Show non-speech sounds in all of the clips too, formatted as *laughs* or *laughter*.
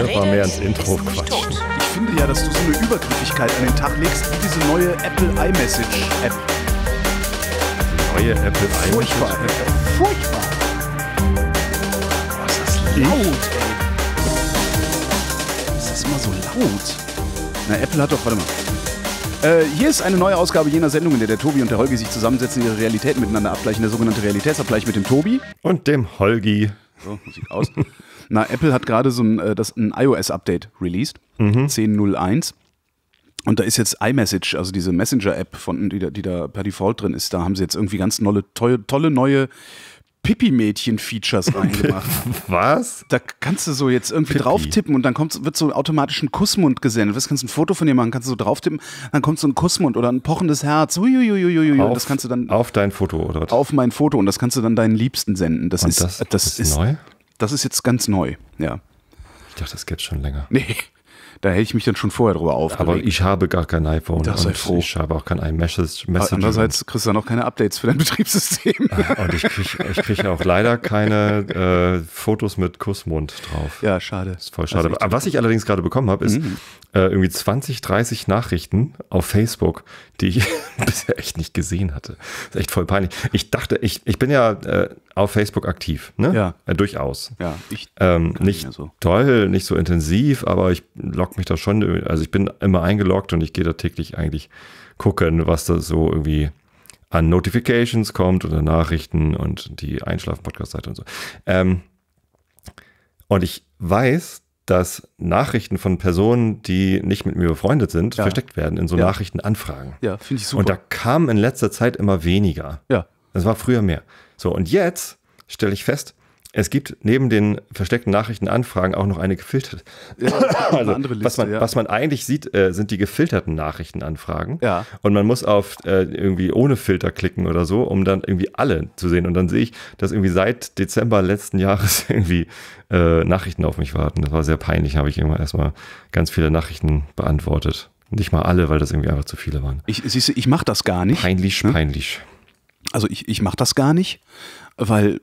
Der ne? War mehr ins Intro quatschen. Ich finde ja, dass du so eine Übergriffigkeit an den Tag legst, wie diese neue Apple iMessage-App. Die neue Apple iMessage? App. Furchtbar. Boah, ist das laut, ey. Ist das immer so laut? Na, Apple hat doch, warte mal. Äh, hier ist eine neue Ausgabe jener Sendung, in der der Tobi und der Holgi sich zusammensetzen, ihre Realitäten miteinander abgleichen. Der sogenannte Realitätsabgleich mit dem Tobi. Und dem Holgi. So, Musik aus. Na, Apple hat gerade so ein, äh, das, ein iOS-Update released, mhm. 10.01. Und da ist jetzt iMessage, also diese Messenger-App, die, da, die da per Default drin ist, da haben sie jetzt irgendwie ganz tolle, tolle neue pippi mädchen features *laughs* reingemacht. Was? Da kannst du so jetzt irgendwie Pipi. drauf tippen und dann kommt, wird so automatisch ein Kussmund gesendet. Was kannst du ein Foto von dir machen? Kannst du so drauf tippen, dann kommt so ein Kussmund oder ein pochendes Herz. Uiuiuiui. Auf, das kannst du dann auf dein Foto oder was? auf mein Foto und das kannst du dann deinen Liebsten senden. Das und ist das, das ist, ist neu. Das ist jetzt ganz neu. Ja. Ich dachte, das geht schon länger. Nee. Da hätte ich mich dann schon vorher drüber aufgeregt. Aber ich habe gar kein iPhone. Das sei froh. Ich habe auch kein iMessage. Andererseits kriegst du dann auch keine Updates für dein *laughs* Betriebssystem. Ah, und ich kriege krieg auch leider keine äh, Fotos mit Kussmund drauf. Ja, schade. Das ist voll schade. Was ich, was ich allerdings gerade bekommen habe, ist mhm äh, irgendwie 20, 30 Nachrichten auf Facebook, die ich *laughs* bisher echt nicht gesehen hatte. Das ist echt voll peinlich. Ich dachte, ich, ich bin ja äh, auf Facebook aktiv, ne? Ja. Äh, durchaus. Ja, ich. Ähm, nicht so. toll, nicht so intensiv, aber ich log mich da schon, also ich bin immer eingeloggt und ich gehe da täglich eigentlich gucken, was da so irgendwie an Notifications kommt oder Nachrichten und die Einschlafen-Podcast-Seite und so. Ähm, und ich weiß, dass Nachrichten von Personen, die nicht mit mir befreundet sind, ja. versteckt werden in so ja. Nachrichtenanfragen. Ja, finde ich super. Und da kam in letzter Zeit immer weniger. Ja. Das war früher mehr. So, und jetzt stelle ich fest, es gibt neben den versteckten Nachrichtenanfragen auch noch eine gefilterte. Ja, *laughs* also, eine Liste, was, man, ja. was man eigentlich sieht, äh, sind die gefilterten Nachrichtenanfragen. Ja. Und man muss auf äh, irgendwie ohne Filter klicken oder so, um dann irgendwie alle zu sehen. Und dann sehe ich, dass irgendwie seit Dezember letzten Jahres *laughs* irgendwie äh, Nachrichten auf mich warten. Das war sehr peinlich, habe ich immer erstmal ganz viele Nachrichten beantwortet. Nicht mal alle, weil das irgendwie einfach zu viele waren. Ich, siehste, ich mache das gar nicht. Peinlich, hm? peinlich. Also ich, ich mache das gar nicht, weil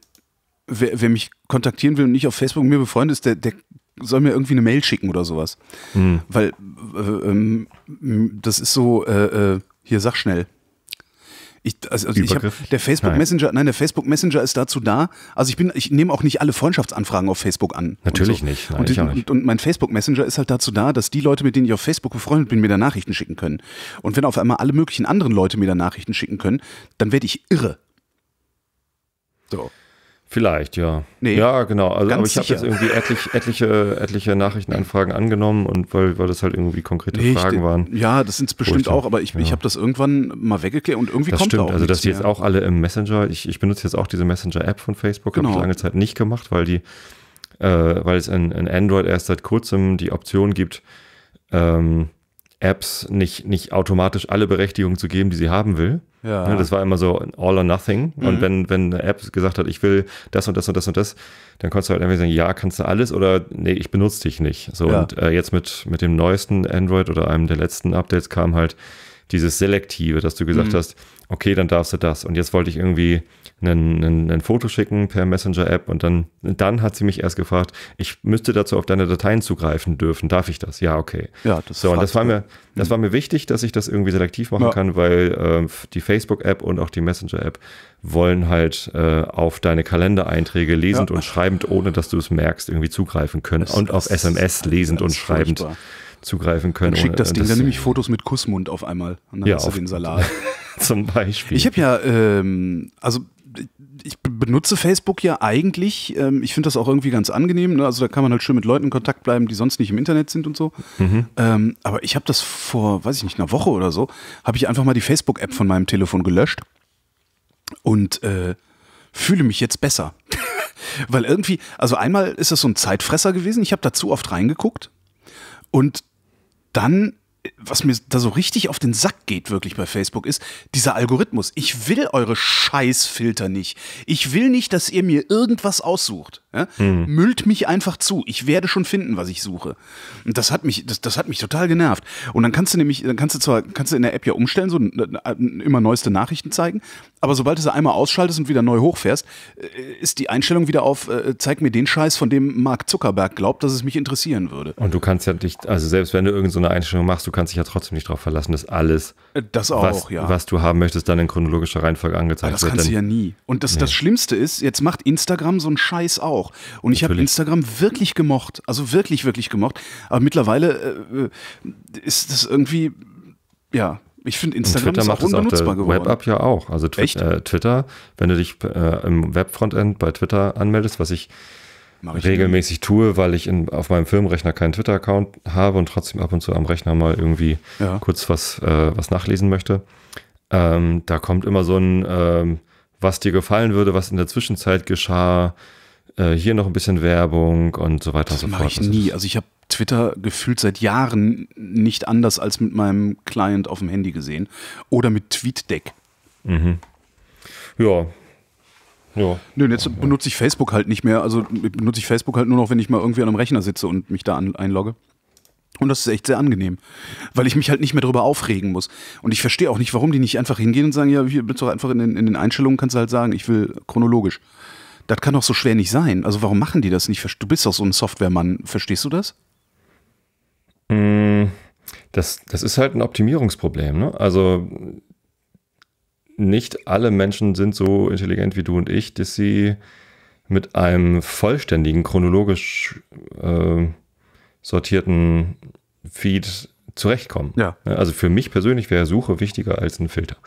wer, wer, mich kontaktieren will und nicht auf Facebook mit mir befreundet ist, der, der soll mir irgendwie eine Mail schicken oder sowas. Mhm. Weil äh, ähm, das ist so, äh, äh, hier sag schnell. Ich, also, also ich hab, der Facebook nein. Messenger, nein. der Facebook Messenger ist dazu da. Also ich bin, ich nehme auch nicht alle Freundschaftsanfragen auf Facebook an. Natürlich so. nicht. Nein, und, die, nicht. und mein Facebook Messenger ist halt dazu da, dass die Leute, mit denen ich auf Facebook befreundet bin, mir da Nachrichten schicken können. Und wenn auf einmal alle möglichen anderen Leute mir da Nachrichten schicken können, dann werde ich irre. So. Vielleicht, ja. Nee, ja, genau. Also, aber ich habe jetzt irgendwie etlich, etliche, etliche Nachrichtenanfragen angenommen und weil, weil das halt irgendwie konkrete nee, Fragen ich, waren. Ja, das sind es bestimmt auch, aber ich, ja. ich habe das irgendwann mal weggeklärt und irgendwie das kommt stimmt. Da auch. Also, dass die jetzt auch alle im Messenger, ich, ich benutze jetzt auch diese Messenger-App von Facebook, genau. habe ich lange Zeit nicht gemacht, weil die, äh, weil es in, in Android erst seit kurzem die Option gibt, ähm, Apps nicht, nicht automatisch alle Berechtigungen zu geben, die sie haben will. Ja. Ne, das war immer so all or nothing. Mhm. Und wenn, wenn eine App gesagt hat, ich will das und das und das und das, dann konntest du halt einfach sagen, ja, kannst du alles oder nee, ich benutze dich nicht. So ja. und äh, jetzt mit, mit dem neuesten Android oder einem der letzten Updates kam halt dieses Selektive, dass du gesagt mhm. hast, okay, dann darfst du das. Und jetzt wollte ich irgendwie ein Foto schicken per Messenger-App und dann, dann hat sie mich erst gefragt, ich müsste dazu auf deine Dateien zugreifen dürfen. Darf ich das? Ja, okay. Ja, das so, und das war mir, das war mhm. mir wichtig, dass ich das irgendwie selektiv machen ja. kann, weil äh, die Facebook-App und auch die Messenger-App wollen halt äh, auf deine Kalendereinträge lesend ja. und schreibend, ohne dass du es merkst, irgendwie zugreifen können. Das, und auf SMS lesend und schreibend. Furchtbar zugreifen können. Dann schickt das Ding das dann nämlich Fotos mit Kussmund auf einmal. Und dann ja, hast du den Salat. *laughs* *laughs* zum Beispiel. Ich habe ja, ähm, also ich benutze Facebook ja eigentlich. Ähm, ich finde das auch irgendwie ganz angenehm. Ne? Also da kann man halt schön mit Leuten in Kontakt bleiben, die sonst nicht im Internet sind und so. Mhm. Ähm, aber ich habe das vor, weiß ich nicht, einer Woche oder so, habe ich einfach mal die Facebook-App von meinem Telefon gelöscht und äh, fühle mich jetzt besser. *laughs* Weil irgendwie, also einmal ist das so ein Zeitfresser gewesen. Ich habe dazu oft reingeguckt und dann was mir da so richtig auf den Sack geht, wirklich bei Facebook, ist dieser Algorithmus. Ich will eure Scheißfilter nicht. Ich will nicht, dass ihr mir irgendwas aussucht. Ja? Mhm. Müllt mich einfach zu. Ich werde schon finden, was ich suche. Und das hat mich, das, das hat mich total genervt. Und dann kannst du nämlich, dann kannst du zwar, kannst du in der App ja umstellen, so immer neueste Nachrichten zeigen, aber sobald du sie einmal ausschaltest und wieder neu hochfährst, äh, ist die Einstellung wieder auf, äh, zeig mir den Scheiß, von dem Mark Zuckerberg glaubt, dass es mich interessieren würde. Und du kannst ja dich, also selbst wenn du irgendeine so Einstellung machst, du kannst dich ja trotzdem nicht darauf verlassen, dass alles, äh, das auch, was, ja. was du haben möchtest, dann in chronologischer Reihenfolge ah, angezeigt aber das wird. Das kannst du ja nie. Und das, nee. das Schlimmste ist, jetzt macht Instagram so einen Scheiß auch auch. Und ich habe Instagram wirklich gemocht. Also wirklich, wirklich gemocht. Aber mittlerweile äh, äh ist das irgendwie, ja, ich finde Instagram ist auch unbenutzbar auch geworden. Web-App ja auch. Also Twi äh, Twitter, wenn du dich äh, im Web-Frontend bei Twitter anmeldest, was ich, ich regelmäßig tue, weil ich in, auf meinem Firmenrechner keinen Twitter-Account habe und trotzdem ab und zu am Rechner mal irgendwie ja. kurz was, äh, was nachlesen möchte. Ähm, da kommt immer so ein, ähm, was dir gefallen würde, was in der Zwischenzeit geschah, äh, hier noch ein bisschen Werbung und so weiter das und so fort. Das mache ich nie. Also ich habe Twitter gefühlt seit Jahren nicht anders als mit meinem Client auf dem Handy gesehen oder mit TweetDeck. Mhm. Ja. Ja. Nö, und jetzt benutze ich Facebook halt nicht mehr. Also benutze ich Facebook halt nur noch, wenn ich mal irgendwie an einem Rechner sitze und mich da an, einlogge. Und das ist echt sehr angenehm, weil ich mich halt nicht mehr darüber aufregen muss. Und ich verstehe auch nicht, warum die nicht einfach hingehen und sagen, ja, hier bist doch einfach in den, in den Einstellungen, kannst du halt sagen, ich will chronologisch das kann doch so schwer nicht sein. Also warum machen die das nicht? Du bist doch so ein Softwaremann, verstehst du das? Hm, das, das ist halt ein Optimierungsproblem. Ne? Also nicht alle Menschen sind so intelligent wie du und ich, dass sie mit einem vollständigen, chronologisch äh, sortierten Feed zurechtkommen. Ja. Also für mich persönlich wäre Suche wichtiger als ein Filter.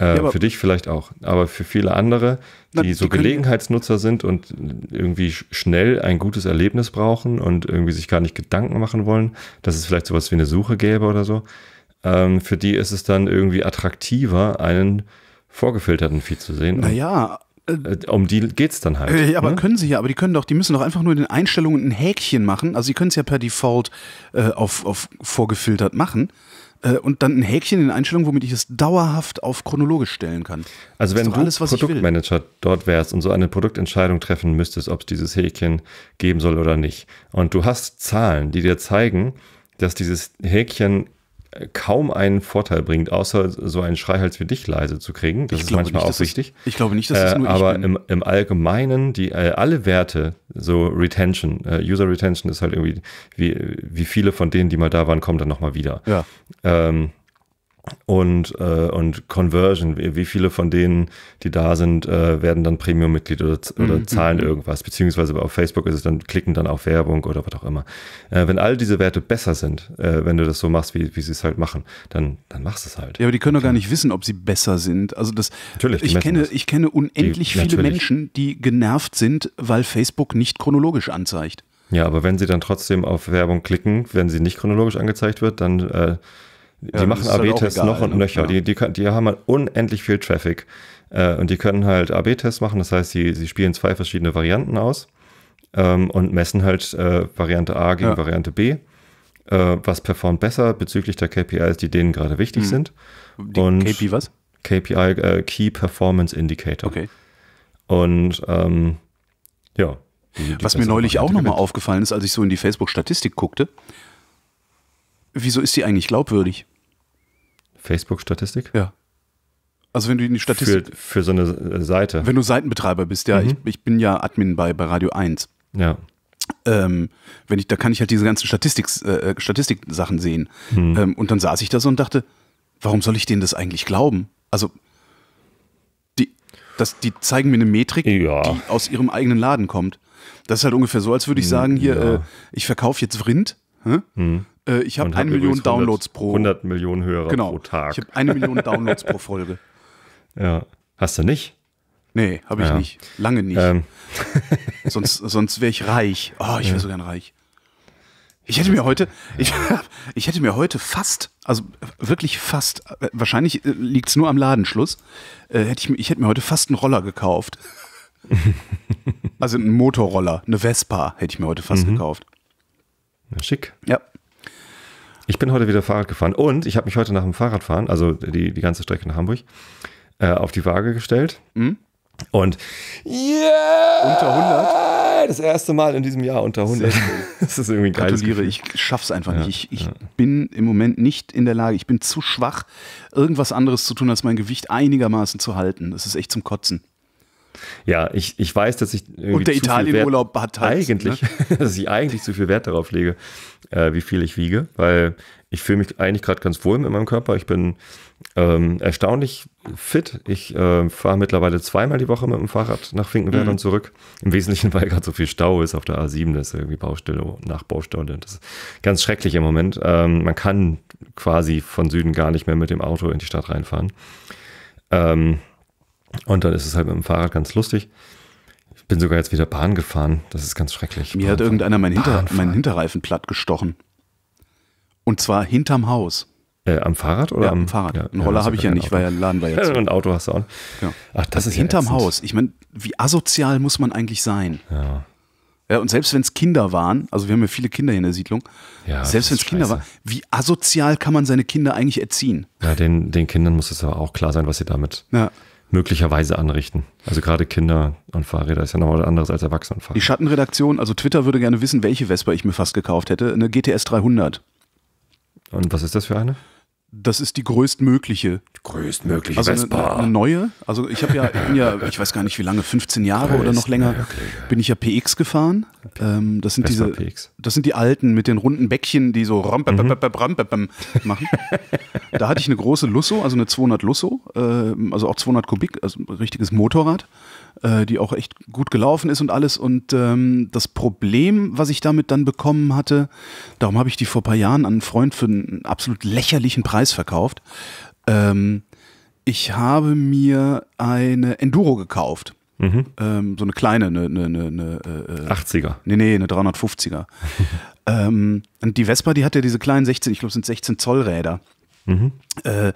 Äh, ja, für dich vielleicht auch, aber für viele andere, die, na, so Gelegenheitsnutzer sind und irgendwie schnell ein gutes Erlebnis brauchen und irgendwie sich gar nicht Gedanken machen wollen, dass es vielleicht sowas wie eine Suche gäbe oder so, ähm, für die ist es dann irgendwie attraktiver, einen vorgefilterten Feed zu sehen. Naja, äh, äh, um die geht es dann halt. Äh, ja, aber ne? können sie ja, aber die können doch, die müssen doch einfach nur in den Einstellungen ein Häkchen machen. Also sie können es ja per Default äh, auf, auf vorgefiltert machen. Äh, und dann ein Häkchen in den Einstellungen, womit ich es dauerhaft auf chronologisch stellen kann. Also wenn du alles, Produktmanager dort wärst und so eine Produktentscheidung treffen müsstest, ob es dieses Häkchen geben soll oder nicht, und du hast Zahlen, die dir zeigen, dass dieses Häkchen kaum einen Vorteil bringt, außer so einen Schreihals wie dich leise zu kriegen. Das ich ist manchmal nicht, auch wichtig. Ist, ich glaube nicht, dass das äh, nur äh, Aber im, im Allgemeinen, die äh, alle Werte, so Retention, äh, User Retention ist halt irgendwie, wie, wie viele von denen, die mal da waren, kommen dann nochmal wieder. Ja. Ähm, und, äh, und Conversion, wie viele von denen, die da sind, äh, werden dann Premium-Mitglied oder, oder mhm. zahlen mhm. irgendwas, beziehungsweise auf Facebook ist es dann, klicken dann auf Werbung oder was auch immer. Äh, wenn all diese Werte besser sind, äh, wenn du das so machst, wie, wie sie es halt machen, dann, dann machst du es halt. Ja, aber die können doch gar nicht wissen, ob sie besser sind. Also das, natürlich, ich kenne, das. ich kenne unendlich die, viele natürlich. Menschen, die genervt sind, weil Facebook nicht chronologisch anzeigt. Ja, aber wenn sie dann trotzdem auf Werbung klicken, wenn sie nicht chronologisch angezeigt wird, dann äh, die ja, machen AB-Tests halt noch und nöcher. Ne? Ja. Die, die, die, haben halt unendlich viel Traffic. Äh, und die können halt AB-Tests machen, das heißt, sie, sie spielen zwei verschiedene Varianten aus ähm, und messen halt äh, Variante A gegen ja. Variante B. Äh, was performt besser bezüglich der KPIs, die denen gerade wichtig mhm. sind. Die und KP was? KPI, äh, Key Performance Indicator. Okay. Und ähm, ja. Die, was mir neulich auch nochmal aufgefallen ist, als ich so in die Facebook-Statistik guckte, wieso ist die eigentlich glaubwürdig? Facebook-Statistik? Ja. Also wenn du in die Statistik. Für, für, so eine Seite. Wenn du Seitenbetreiber bist, ja, mhm. ich, ich, bin ja Admin bei, bei Radio 1. Ja. Ähm, wenn ich, da kann ich halt diese ganzen Statistik, äh, äh, Statistik-Sachen sehen. Mhm. Ähm, und dann saß ich da so und dachte, warum soll ich denen das eigentlich glauben? Also, die, das, die zeigen mir eine Metrik, ja. die aus ihrem eigenen Laden kommt. Das ist halt ungefähr so, als würde ich hm, sagen, hier, ja. äh, ich verkaufe jetzt Rind hm? Äh, ich habe eine Million Downloads 100, pro. 100 Millionen Hörer genau, pro Tag. Ich habe eine Million Downloads pro Folge. *laughs* Ja. Hast du nicht? Nee, habe ich ja. nicht. Lange nicht. Ähm. *laughs* sonst sonst wäre ich reich. Oh, ich wäre ja. so gern reich. Ich hätte mir heute, ich, ich hätte mir heute fast, also wirklich fast, wahrscheinlich äh, liegt es nur am Ladenschluss, äh, hätte ich, ich hätte mir heute fast einen Roller gekauft. *laughs* also einen Motorroller, eine Vespa hätte ich mir heute fast mhm. gekauft schick. Ja. Ich bin heute wieder Fahrrad gefahren und ich habe mich heute nach dem Fahrradfahren, also die, die ganze Strecke nach Hamburg, äh, auf die Waage gestellt. Mhm. Und yeah! unter 100? Das erste Mal in diesem Jahr unter 100. *laughs* das ist irgendwie geil. Gratuliere, ich schaff's einfach ja, nicht. Ich, ich ja. bin im Moment nicht in der Lage. Ich bin zu schwach, irgendwas anderes zu tun, als mein Gewicht einigermaßen zu halten. Das ist echt zum Kotzen. Ja, ich, ich weiß, dass ich. Und der Italienurlaub hat halt, Eigentlich, ne? *laughs* dass ich eigentlich zu viel Wert darauf lege, äh, wie viel ich wiege, weil ich fühle mich eigentlich gerade ganz wohl mit meinem Körper. Ich bin ähm, erstaunlich fit. Ich äh, fahre mittlerweile zweimal die Woche mit dem Fahrrad nach Finkenwerder mhm. und zurück. Im Wesentlichen, weil gerade so viel Stau ist auf der A7. Das ist irgendwie Baustelle nach Baustelle. Das ist ganz schrecklich im Moment. Ähm, man kann quasi von Süden gar nicht mehr mit dem Auto in die Stadt reinfahren. Ähm, und dann ist es halt mit dem Fahrrad ganz lustig. Ich bin sogar jetzt wieder Bahn gefahren. Das ist ganz schrecklich. Mir Bahnfahren. hat irgendeiner meinen, Hinter, meinen Hinterreifen platt gestochen. Und zwar hinterm Haus. Äh, am Fahrrad oder ja, am, Fahrrad? Ja, Ein Roller habe ich ja nicht, weil der Laden war *laughs* jetzt. Ja, ein Auto hast du auch. Ja. Ach, das also ist hinterm Haus. Ich meine, wie asozial muss man eigentlich sein? Ja. Ja, und selbst wenn es Kinder waren, also wir haben ja viele Kinder hier in der Siedlung, ja, selbst wenn es Kinder waren, wie asozial kann man seine Kinder eigentlich erziehen? Ja, den, den Kindern muss es aber auch klar sein, was sie damit. Ja möglicherweise anrichten. Also gerade Kinder und Fahrräder ist ja nochmal anderes als Erwachsenenfahrräder. Die Schattenredaktion, also Twitter würde gerne wissen, welche Vespa ich mir fast gekauft hätte. Eine GTS 300. Und was ist das für eine? das ist die größtmögliche. Die größtmögliche also Vespa. Eine, eine neue. Also ich habe ja, ich bin ja, *laughs* ich weiß gar nicht wie lange, 15 Jahre oder noch länger, bin ich ja PX gefahren. Ähm, das sind Vespa diese, PX. das sind die alten mit den runden Bäckchen, die so ram, bam, bam, bam, bam, machen. *laughs* da hatte ich eine große Lusso, also eine 200 Lusso, äh, also auch 200 Kubik, also ein richtiges Motorrad. Äh, die auch echt gut gelaufen ist und alles. Und ähm, das Problem, was ich damit dann bekommen hatte, darum habe ich die vor ein paar Jahren an einen Freund für einen absolut lächerlichen Preis verkauft. Ähm, ich habe mir eine Enduro gekauft. Mhm. Ähm, so eine kleine, eine, eine, eine, eine äh, 80er. Äh, nee, nee, eine 350er. *laughs* ähm, und die Vespa, die hat ja diese kleinen 16, ich glaube, sind 16 Zoll Räder. Mhm. Äh,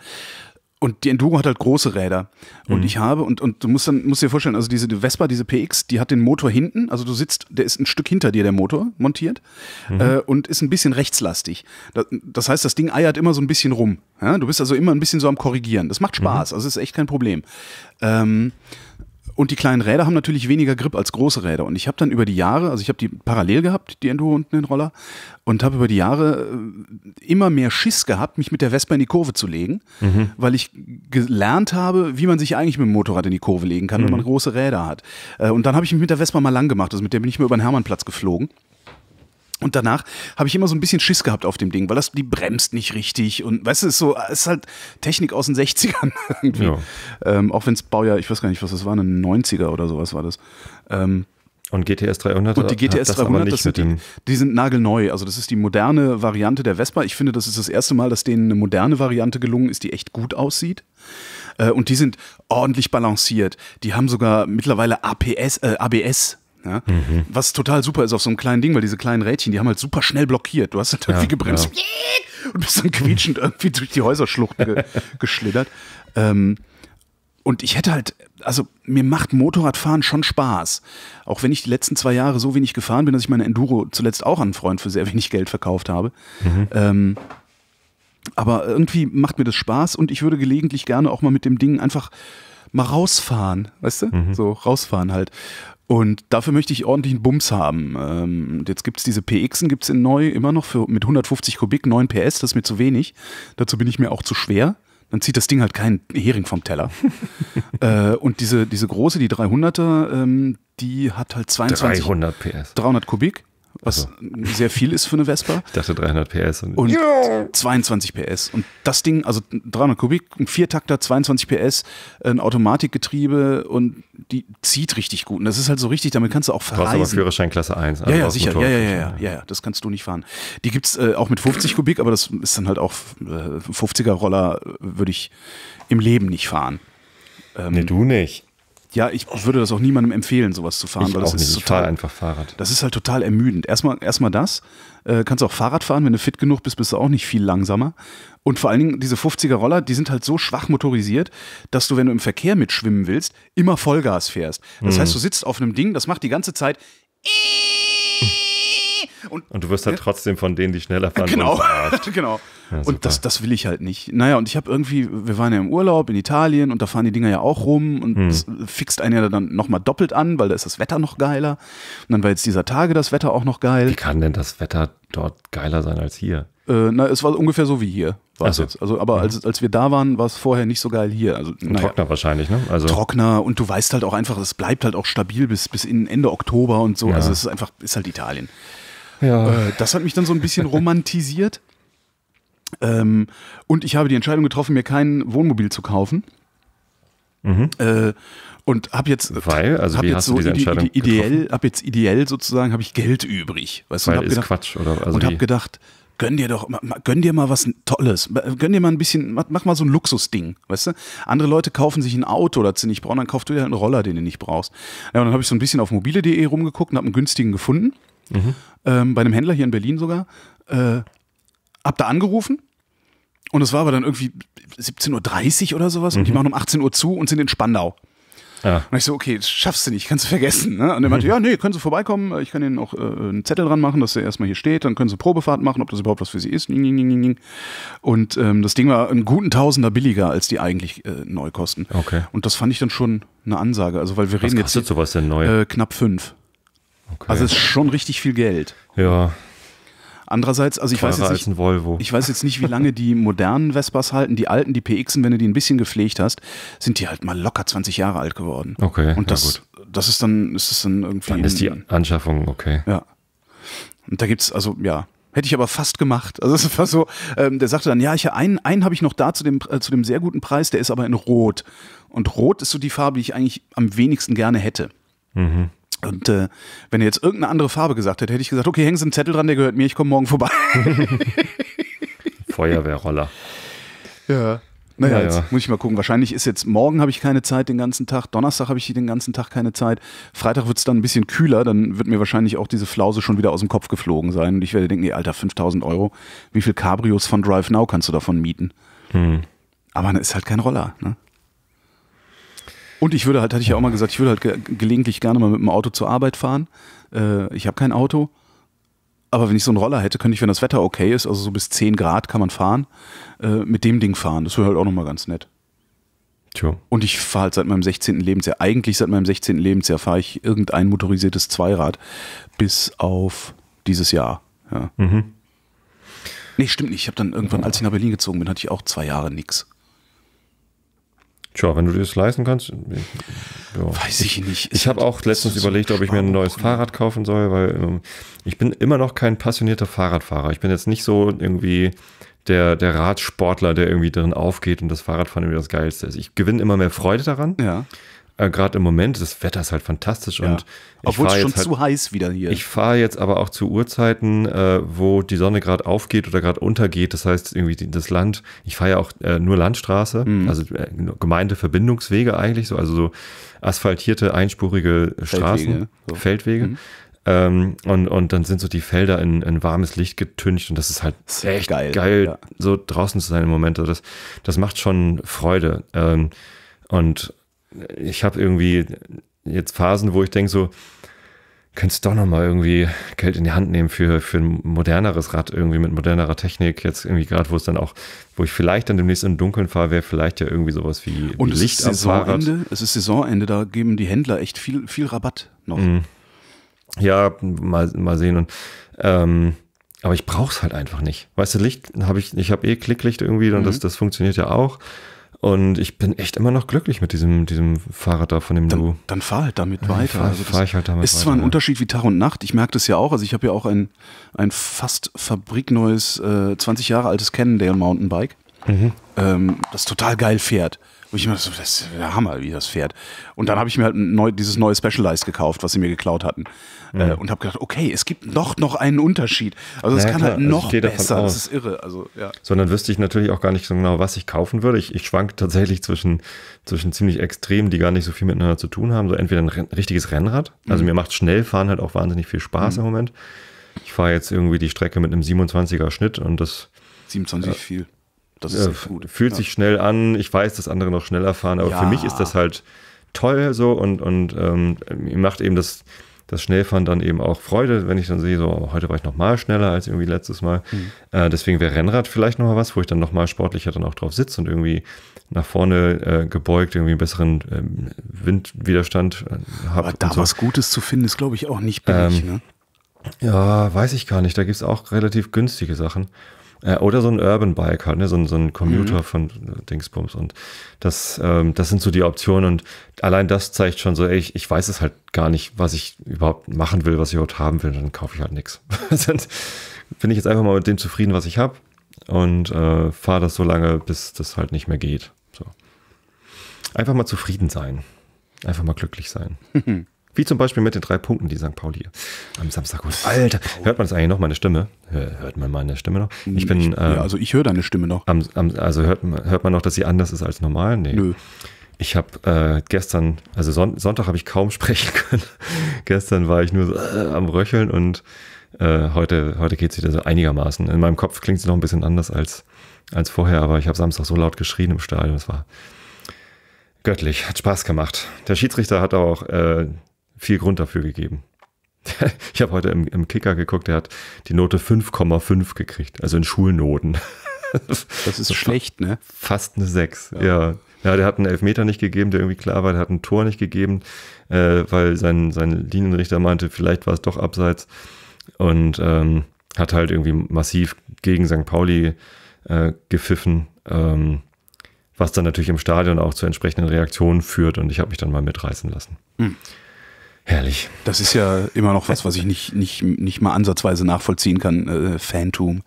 und die Enduro hat halt große Räder. Und mhm. ich habe, und, und du musst dann, musst dir vorstellen, also diese Vespa, diese PX, die hat den Motor hinten, also du sitzt, der ist ein Stück hinter dir, der Motor montiert, mhm. äh, und ist ein bisschen rechtslastig. Das, das, heißt, das Ding eiert immer so ein bisschen rum. Ja? Du bist also immer ein bisschen so am Korrigieren. Das macht mhm. Spaß, mhm. also ist echt kein Problem. Ähm, und die kleinen Räder haben natürlich weniger Grip als große Räder. Und ich habe dann über die Jahre, also ich habe die parallel gehabt, die Enduro und den Roller, und habe über die Jahre äh, immer mehr Schiss gehabt, mich mit der Vespa in die Kurve zu legen, mhm. weil ich gelernt habe, wie man sich eigentlich mit dem Motorrad in die Kurve legen kann, mhm. wenn man große Räder hat. Äh, und dann habe ich mich mit der Vespa mal lang gemacht. Also mit der bin ich mal über den Hermannplatz geflogen. Und danach habe ich immer so ein bisschen Schiss gehabt auf dem Ding, weil das, die bremst nicht richtig. Und weißt du, es ist so, es ist halt Technik aus den 60ern *laughs* irgendwie. Ja. Ähm, auch wenn es Baujahr, ich weiß gar nicht, was das war, eine 90er oder sowas war das. Ähm, und GTS 300 und die GTS 300 das sind die, die, sind nagelneu also das ist die moderne Variante der Vespa ich finde das ist das erste Mal dass denen eine moderne Variante gelungen ist die echt gut aussieht äh, und die sind ordentlich balanciert die haben sogar mittlerweile APS äh, ABS ja? Ne? Mhm. Was total super ist auf so einem kleinen Ding, weil diese kleinen Rädchen, die haben halt super schnell blockiert. Du hast halt irgendwie ja, gebremst ja. *laughs* und bist dann quietschend irgendwie durch die Häuserschlucht ge *laughs* geschlittert. Ähm, und ich hätte halt, also mir macht Motorradfahren schon Spaß. Auch wenn ich die letzten zwei Jahre so wenig gefahren bin, dass ich meine Enduro zuletzt auch an einen Freund für sehr wenig Geld verkauft habe. Mhm. Ähm, aber irgendwie macht mir das Spaß und ich würde gelegentlich gerne auch mal mit dem Ding einfach mal rausfahren, weißt du? Mhm. So rausfahren halt. Und dafür möchte ich ordentlichen Bums haben. Ähm, jetzt gibt es diese PXen, gibt es in neu immer noch für, mit 150 Kubik, 9 PS, das ist mir zu wenig. Dazu bin ich mir auch zu schwer. Dann zieht das Ding halt keinen Hering vom Teller. *laughs* äh, und diese, diese große, die 300er, ähm, die hat halt 22. 300 PS. 300 Kubik was also. sehr viel ist für eine Vespa. Ich dachte 300 PS. Und, und 22 PS. Und das Ding, also 300 Kubik, ein Viertakter, 22 PS, ein Automatikgetriebe und die zieht richtig gut. Und das ist halt so richtig, damit kannst du auch verreisen. Du brauchst aber Führerschein Klasse 1. Also ja, ja, also sicher. Ja ja, ja, ja, ja, ja, das kannst du nicht fahren. Die gibt's äh, auch mit 50 Kubik, aber das ist dann halt auch äh, 50er Roller würde ich im Leben nicht fahren. Ähm, nee, du nicht. Ja, ich würde das auch niemandem empfehlen, sowas zu fahren, ich weil das ist nicht. total fahr einfach Fahrrad. Das ist halt total ermüdend. Erstmal, erstmal das. Äh, kannst auch Fahrrad fahren, wenn du fit genug bist, bist du auch nicht viel langsamer. Und vor allen Dingen diese 50er Roller, die sind halt so schwach motorisiert, dass du, wenn du im Verkehr mitschwimmen willst, immer Vollgas fährst. Das mhm. heißt, du sitzt auf einem Ding, das macht die ganze Zeit. Und, *laughs* und, du wirst halt ja. trotzdem von denen, die schneller fahren, genau. *laughs* genau. Ja, und das, das will ich halt nicht. Naja, und ich habe irgendwie, wir waren ja im Urlaub in Italien und da fahren die Dinger ja auch rum und hm. das fixt einen ja dann nochmal doppelt an, weil da ist das Wetter noch geiler. Und dann war jetzt dieser Tage das Wetter auch noch geil. Wie kann denn das Wetter dort geiler sein als hier? Äh, na, es war ungefähr so wie hier. so. jetzt. Also, aber ja. Mhm. als, als wir da waren, war es vorher nicht so geil hier. Also, naja. Trockner wahrscheinlich, ne? Also. Trockner und du weißt halt auch einfach, es bleibt halt auch stabil bis, bis in Ende Oktober und so. Ja. Also es ist einfach, ist halt Italien. Ja. Äh, das hat mich dann so ein bisschen *laughs* romantisiert. Ähm, und ich habe die Entscheidung getroffen, mir kein Wohnmobil zu kaufen. Mhm. Äh, und habe jetzt weil also hab wie jetzt hast so du diese ide ideell habe jetzt ideell sozusagen habe ich Geld übrig weißt weil du, und ist gedacht, Quatsch oder also und habe gedacht gönn dir doch gönn dir mal was Tolles gönn dir mal ein bisschen mach mal so ein Luxusding weißt du andere Leute kaufen sich ein Auto das sie nicht brauchen dann kaufst du dir halt einen Roller den du nicht brauchst ja, und dann habe ich so ein bisschen auf mobile.de rumgeguckt und habe einen günstigen gefunden mhm. ähm, bei einem Händler hier in Berlin sogar äh, hab da angerufen und es war aber dann irgendwie 17.30 Uhr oder sowas mhm. und die mhm. machen um 18 Uhr zu und sind in Spandau. Ja. Und ich so, okay, das schaffst du nicht, kannst du vergessen. Ne? Und er meinte, mhm. ja, nee, können Sie vorbeikommen, ich kann Ihnen auch äh, einen Zettel dran machen, dass er erstmal hier steht, dann können Sie Probefahrt machen, ob das überhaupt was für Sie ist. Und ähm, das Ding war einen guten Tausender billiger, als die eigentlich äh, neu kosten. Okay. Und das fand ich dann schon eine Ansage, also weil wir was reden jetzt Was kostet sowas denn neu? Äh, knapp fünf. Okay. Also ist schon richtig viel Geld. Ja, Andererseits, also ich weiß jetzt nicht, ein Volvo. ich weiß jetzt nicht, wie *laughs* lange die modernen Vespas halten. Die alten, die PXen, wenn du die ein bisschen gepflegt hast, sind die halt mal locker 20 Jahre alt geworden. Okay. Und das, ja gut. das ist dann, ist es dann irgendwie. Dann ist die Anschaffung okay. Ja. Und da gibt es, also ja, Hätte ich aber fast gemacht. Also es war so, ähm, der sagte dann, ja, ich einen, einen habe ich noch da zu dem, äh, zu dem sehr guten Preis, der ist aber in Rot. Und Rot ist so die Farbe, die ich eigentlich am wenigsten gerne hätte. Mhm. Und äh, wenn er jetzt irgendeine andere Farbe gesagt hätte, hätte ich gesagt, okay, hängen Sie einen Zettel dran, der gehört mir, ich komme morgen vorbei. *laughs* Feuerwehrroller. Ja. Naja, ja, jetzt muss ich mal gucken. Wahrscheinlich ist jetzt morgen habe ich keine Zeit den ganzen Tag, Donnerstag habe ich den ganzen Tag keine Zeit. Freitag wird es dann ein bisschen kühler, dann wird mir wahrscheinlich auch diese Flause schon wieder aus dem Kopf geflogen sein. Und ich werde denken, nee, Alter, 5000 Euro, wie viel Cabrios von Drive Now kannst du davon mieten? Hm. Aber dann ist halt kein Roller. Ne? Und ich würde halt, hatte ich ja auch mal gesagt, ich würde halt ge gelegentlich gerne mal mit dem Auto zur Arbeit fahren. Äh, ich habe kein Auto. Aber wenn ich so einen Roller hätte, könnte ich, wenn das Wetter okay ist, also so bis 10 Grad kann man fahren, äh, mit dem Ding fahren. Das wäre halt auch nochmal ganz nett. Tja. Und ich fahre halt seit meinem 16. Lebensjahr, eigentlich seit meinem 16. Lebensjahr fahre ich irgendein motorisiertes Zweirad bis auf dieses Jahr. Ja. Mhm. Nee, stimmt nicht. Ich habe dann irgendwann, als ich nach Berlin gezogen bin, hatte ich auch zwei Jahre nichts. Tja, wenn du dir das leisten kannst. Ja. Weiß ich nicht. Ich habe auch letztens überlegt, ob ich mir ein neues Fahrrad kaufen soll, weil ähm, ich bin immer noch kein passionierter Fahrradfahrer. Ich bin jetzt nicht so irgendwie der, der Radsportler, der irgendwie drin aufgeht und das Fahrradfahren irgendwie das Geilste ist. Ich gewinne immer mehr Freude daran. Ja äh, gerade im Moment, das Wetter ist halt fantastisch ja. und obwohl es schon halt, zu heiß wieder hier. Ich fahre jetzt aber auch zu Uhrzeiten, äh, wo die Sonne gerade aufgeht oder gerade untergeht. Das heißt irgendwie die, das Land. Ich fahre ja auch äh, nur Landstraße, mhm. also äh, Gemeindeverbindungswege eigentlich so, also so asphaltierte einspurige Straßen, Feldwege. So. Feldwege. Mhm. Ähm, und, und dann sind so die Felder in, in warmes Licht getüncht und das ist halt das ist echt geil, geil ja. so draußen zu sein im Moment. Also das, das macht schon Freude. Ähm, und ich habe irgendwie jetzt Phasen, wo ich denke so, könntest doch noch mal irgendwie Geld in die Hand nehmen für, für ein moderneres Rad, irgendwie mit modernerer Technik. Jetzt irgendwie gerade, wo es dann auch, wo ich vielleicht dann demnächst im Dunkeln fahre, wäre vielleicht ja irgendwie sowas wie, Und wie es ist Saisonende, Fahrrad. Es ist Saisonende, da geben die Händler echt viel, viel Rabatt noch. Mhm. Ja, mal, mal sehen. Und, ähm, aber ich brauche es halt einfach nicht. Weißt du, Licht habe ich, ich habe eh Klicklicht irgendwie, dann mhm. das, das funktioniert ja auch. Und ich bin echt immer noch glücklich mit diesem, diesem Fahrrad da von dem dann, Duo. Dann fahr halt damit weiter. Ja, fahr, also fahr ich halt damit ist weiter, zwar ein ja. Unterschied wie Tag und Nacht. Ich merke das ja auch. Also ich habe ja auch ein, ein fast fabrikneues, äh, 20 Jahre altes Cannondale Mountainbike, mhm. ähm, das total geil fährt. Und ich mir so, das ist der Hammer, wie das fährt. Und dann habe ich mir halt neu, dieses neue Specialized gekauft, was sie mir geklaut hatten. Äh, mhm. Äh, und habe gedacht, okay, es gibt noch, noch einen Unterschied. Also es naja, kann klar. halt also noch also besser, das ist irre. Also, ja. Sondern wüsste ich natürlich auch gar nicht so genau, was ich kaufen würde. Ich, ich schwank tatsächlich zwischen, zwischen ziemlich Extremen, die gar nicht so viel miteinander zu tun haben. So entweder ein Renn richtiges Rennrad, also mhm. mir macht Schnellfahren halt auch wahnsinnig viel Spaß mhm. im Moment. Ich fahre jetzt irgendwie die Strecke mit einem 27er Schnitt und das 27 äh, viel. Das ist äh, gut. Fühlt ja. sich schnell an. Ich weiß, dass andere noch schneller fahren, aber ja. für mich ist das halt toll so und, und ähm, mir macht eben das, das Schnellfahren dann eben auch Freude, wenn ich dann sehe, so oh, heute war ich nochmal schneller als irgendwie letztes Mal. Mhm. Äh, deswegen wäre Rennrad vielleicht nochmal was, wo ich dann nochmal sportlicher dann auch drauf sitze und irgendwie nach vorne äh, gebeugt, irgendwie einen besseren ähm, Windwiderstand äh, habe. Aber da so. was Gutes zu finden, ist, glaube ich, auch nicht billig, ähm, ne? Ja, weiß ich gar nicht. Da gibt es auch relativ günstige Sachen. Äh, oder so ein Urban Bike halt, ne? so, so ein mhm. Commuter mhm. von äh, Dingsbums. Und das, ähm, das sind so die Optionen. Und allein das zeigt schon so, ey, ich, ich weiß es halt gar nicht, was ich überhaupt machen will, was ich überhaupt haben will. Dann kaufe ich halt nichts. *laughs* Also bin ich jetzt einfach mal mit dem zufrieden, was ich habe. Und äh, fahre das so lange, bis das halt nicht mehr geht. So. Einfach mal zufrieden sein. Einfach mal glücklich sein. *laughs* Wie zum Beispiel mit den drei Punkten, die St. Pauli am Samstag holt. Alter, hört man das eigentlich noch, meine Stimme? Hört man meine Stimme noch? Ich bin. Ich, ähm, ja, also ich höre deine Stimme noch. Am, am, also hört, hört man noch, dass sie anders ist als normal? Nee. Nö. Ich habe äh, gestern, also Son Sonntag habe ich kaum *laughs* sprechen können. gestern war ich nur so, äh, am Röcheln und äh, heute, heute geht es wieder so einigermaßen. In meinem Kopf klingt es noch ein bisschen anders als, als vorher, aber ich habe Samstag so laut geschrien im Stadion. Es war göttlich, hat Spaß gemacht. Der Schiedsrichter hat auch äh, viel Grund dafür gegeben. *laughs* Ich habe heute im, im, Kicker geguckt, der hat die Note 5,5 gekriegt, also in Schulnoten. *laughs* Das, ist das schlecht, ne? Fast eine 6, ja. ja. ja. der hat einen Elfmeter nicht gegeben, der irgendwie klar war, der hat ein Tor nicht gegeben, äh, weil sein, sein Linienrichter meinte, vielleicht war es doch abseits. Und ähm, hat halt irgendwie massiv gegen St. Pauli äh, gepfiffen, ähm, was dann natürlich im Stadion auch zu entsprechenden Reaktionen führt. Und ich habe mich dann mal mitreißen lassen. Hm. Herrlich. Das ist ja immer noch was, was ich nicht, nicht, nicht mal ansatzweise nachvollziehen kann, äh, Phantom.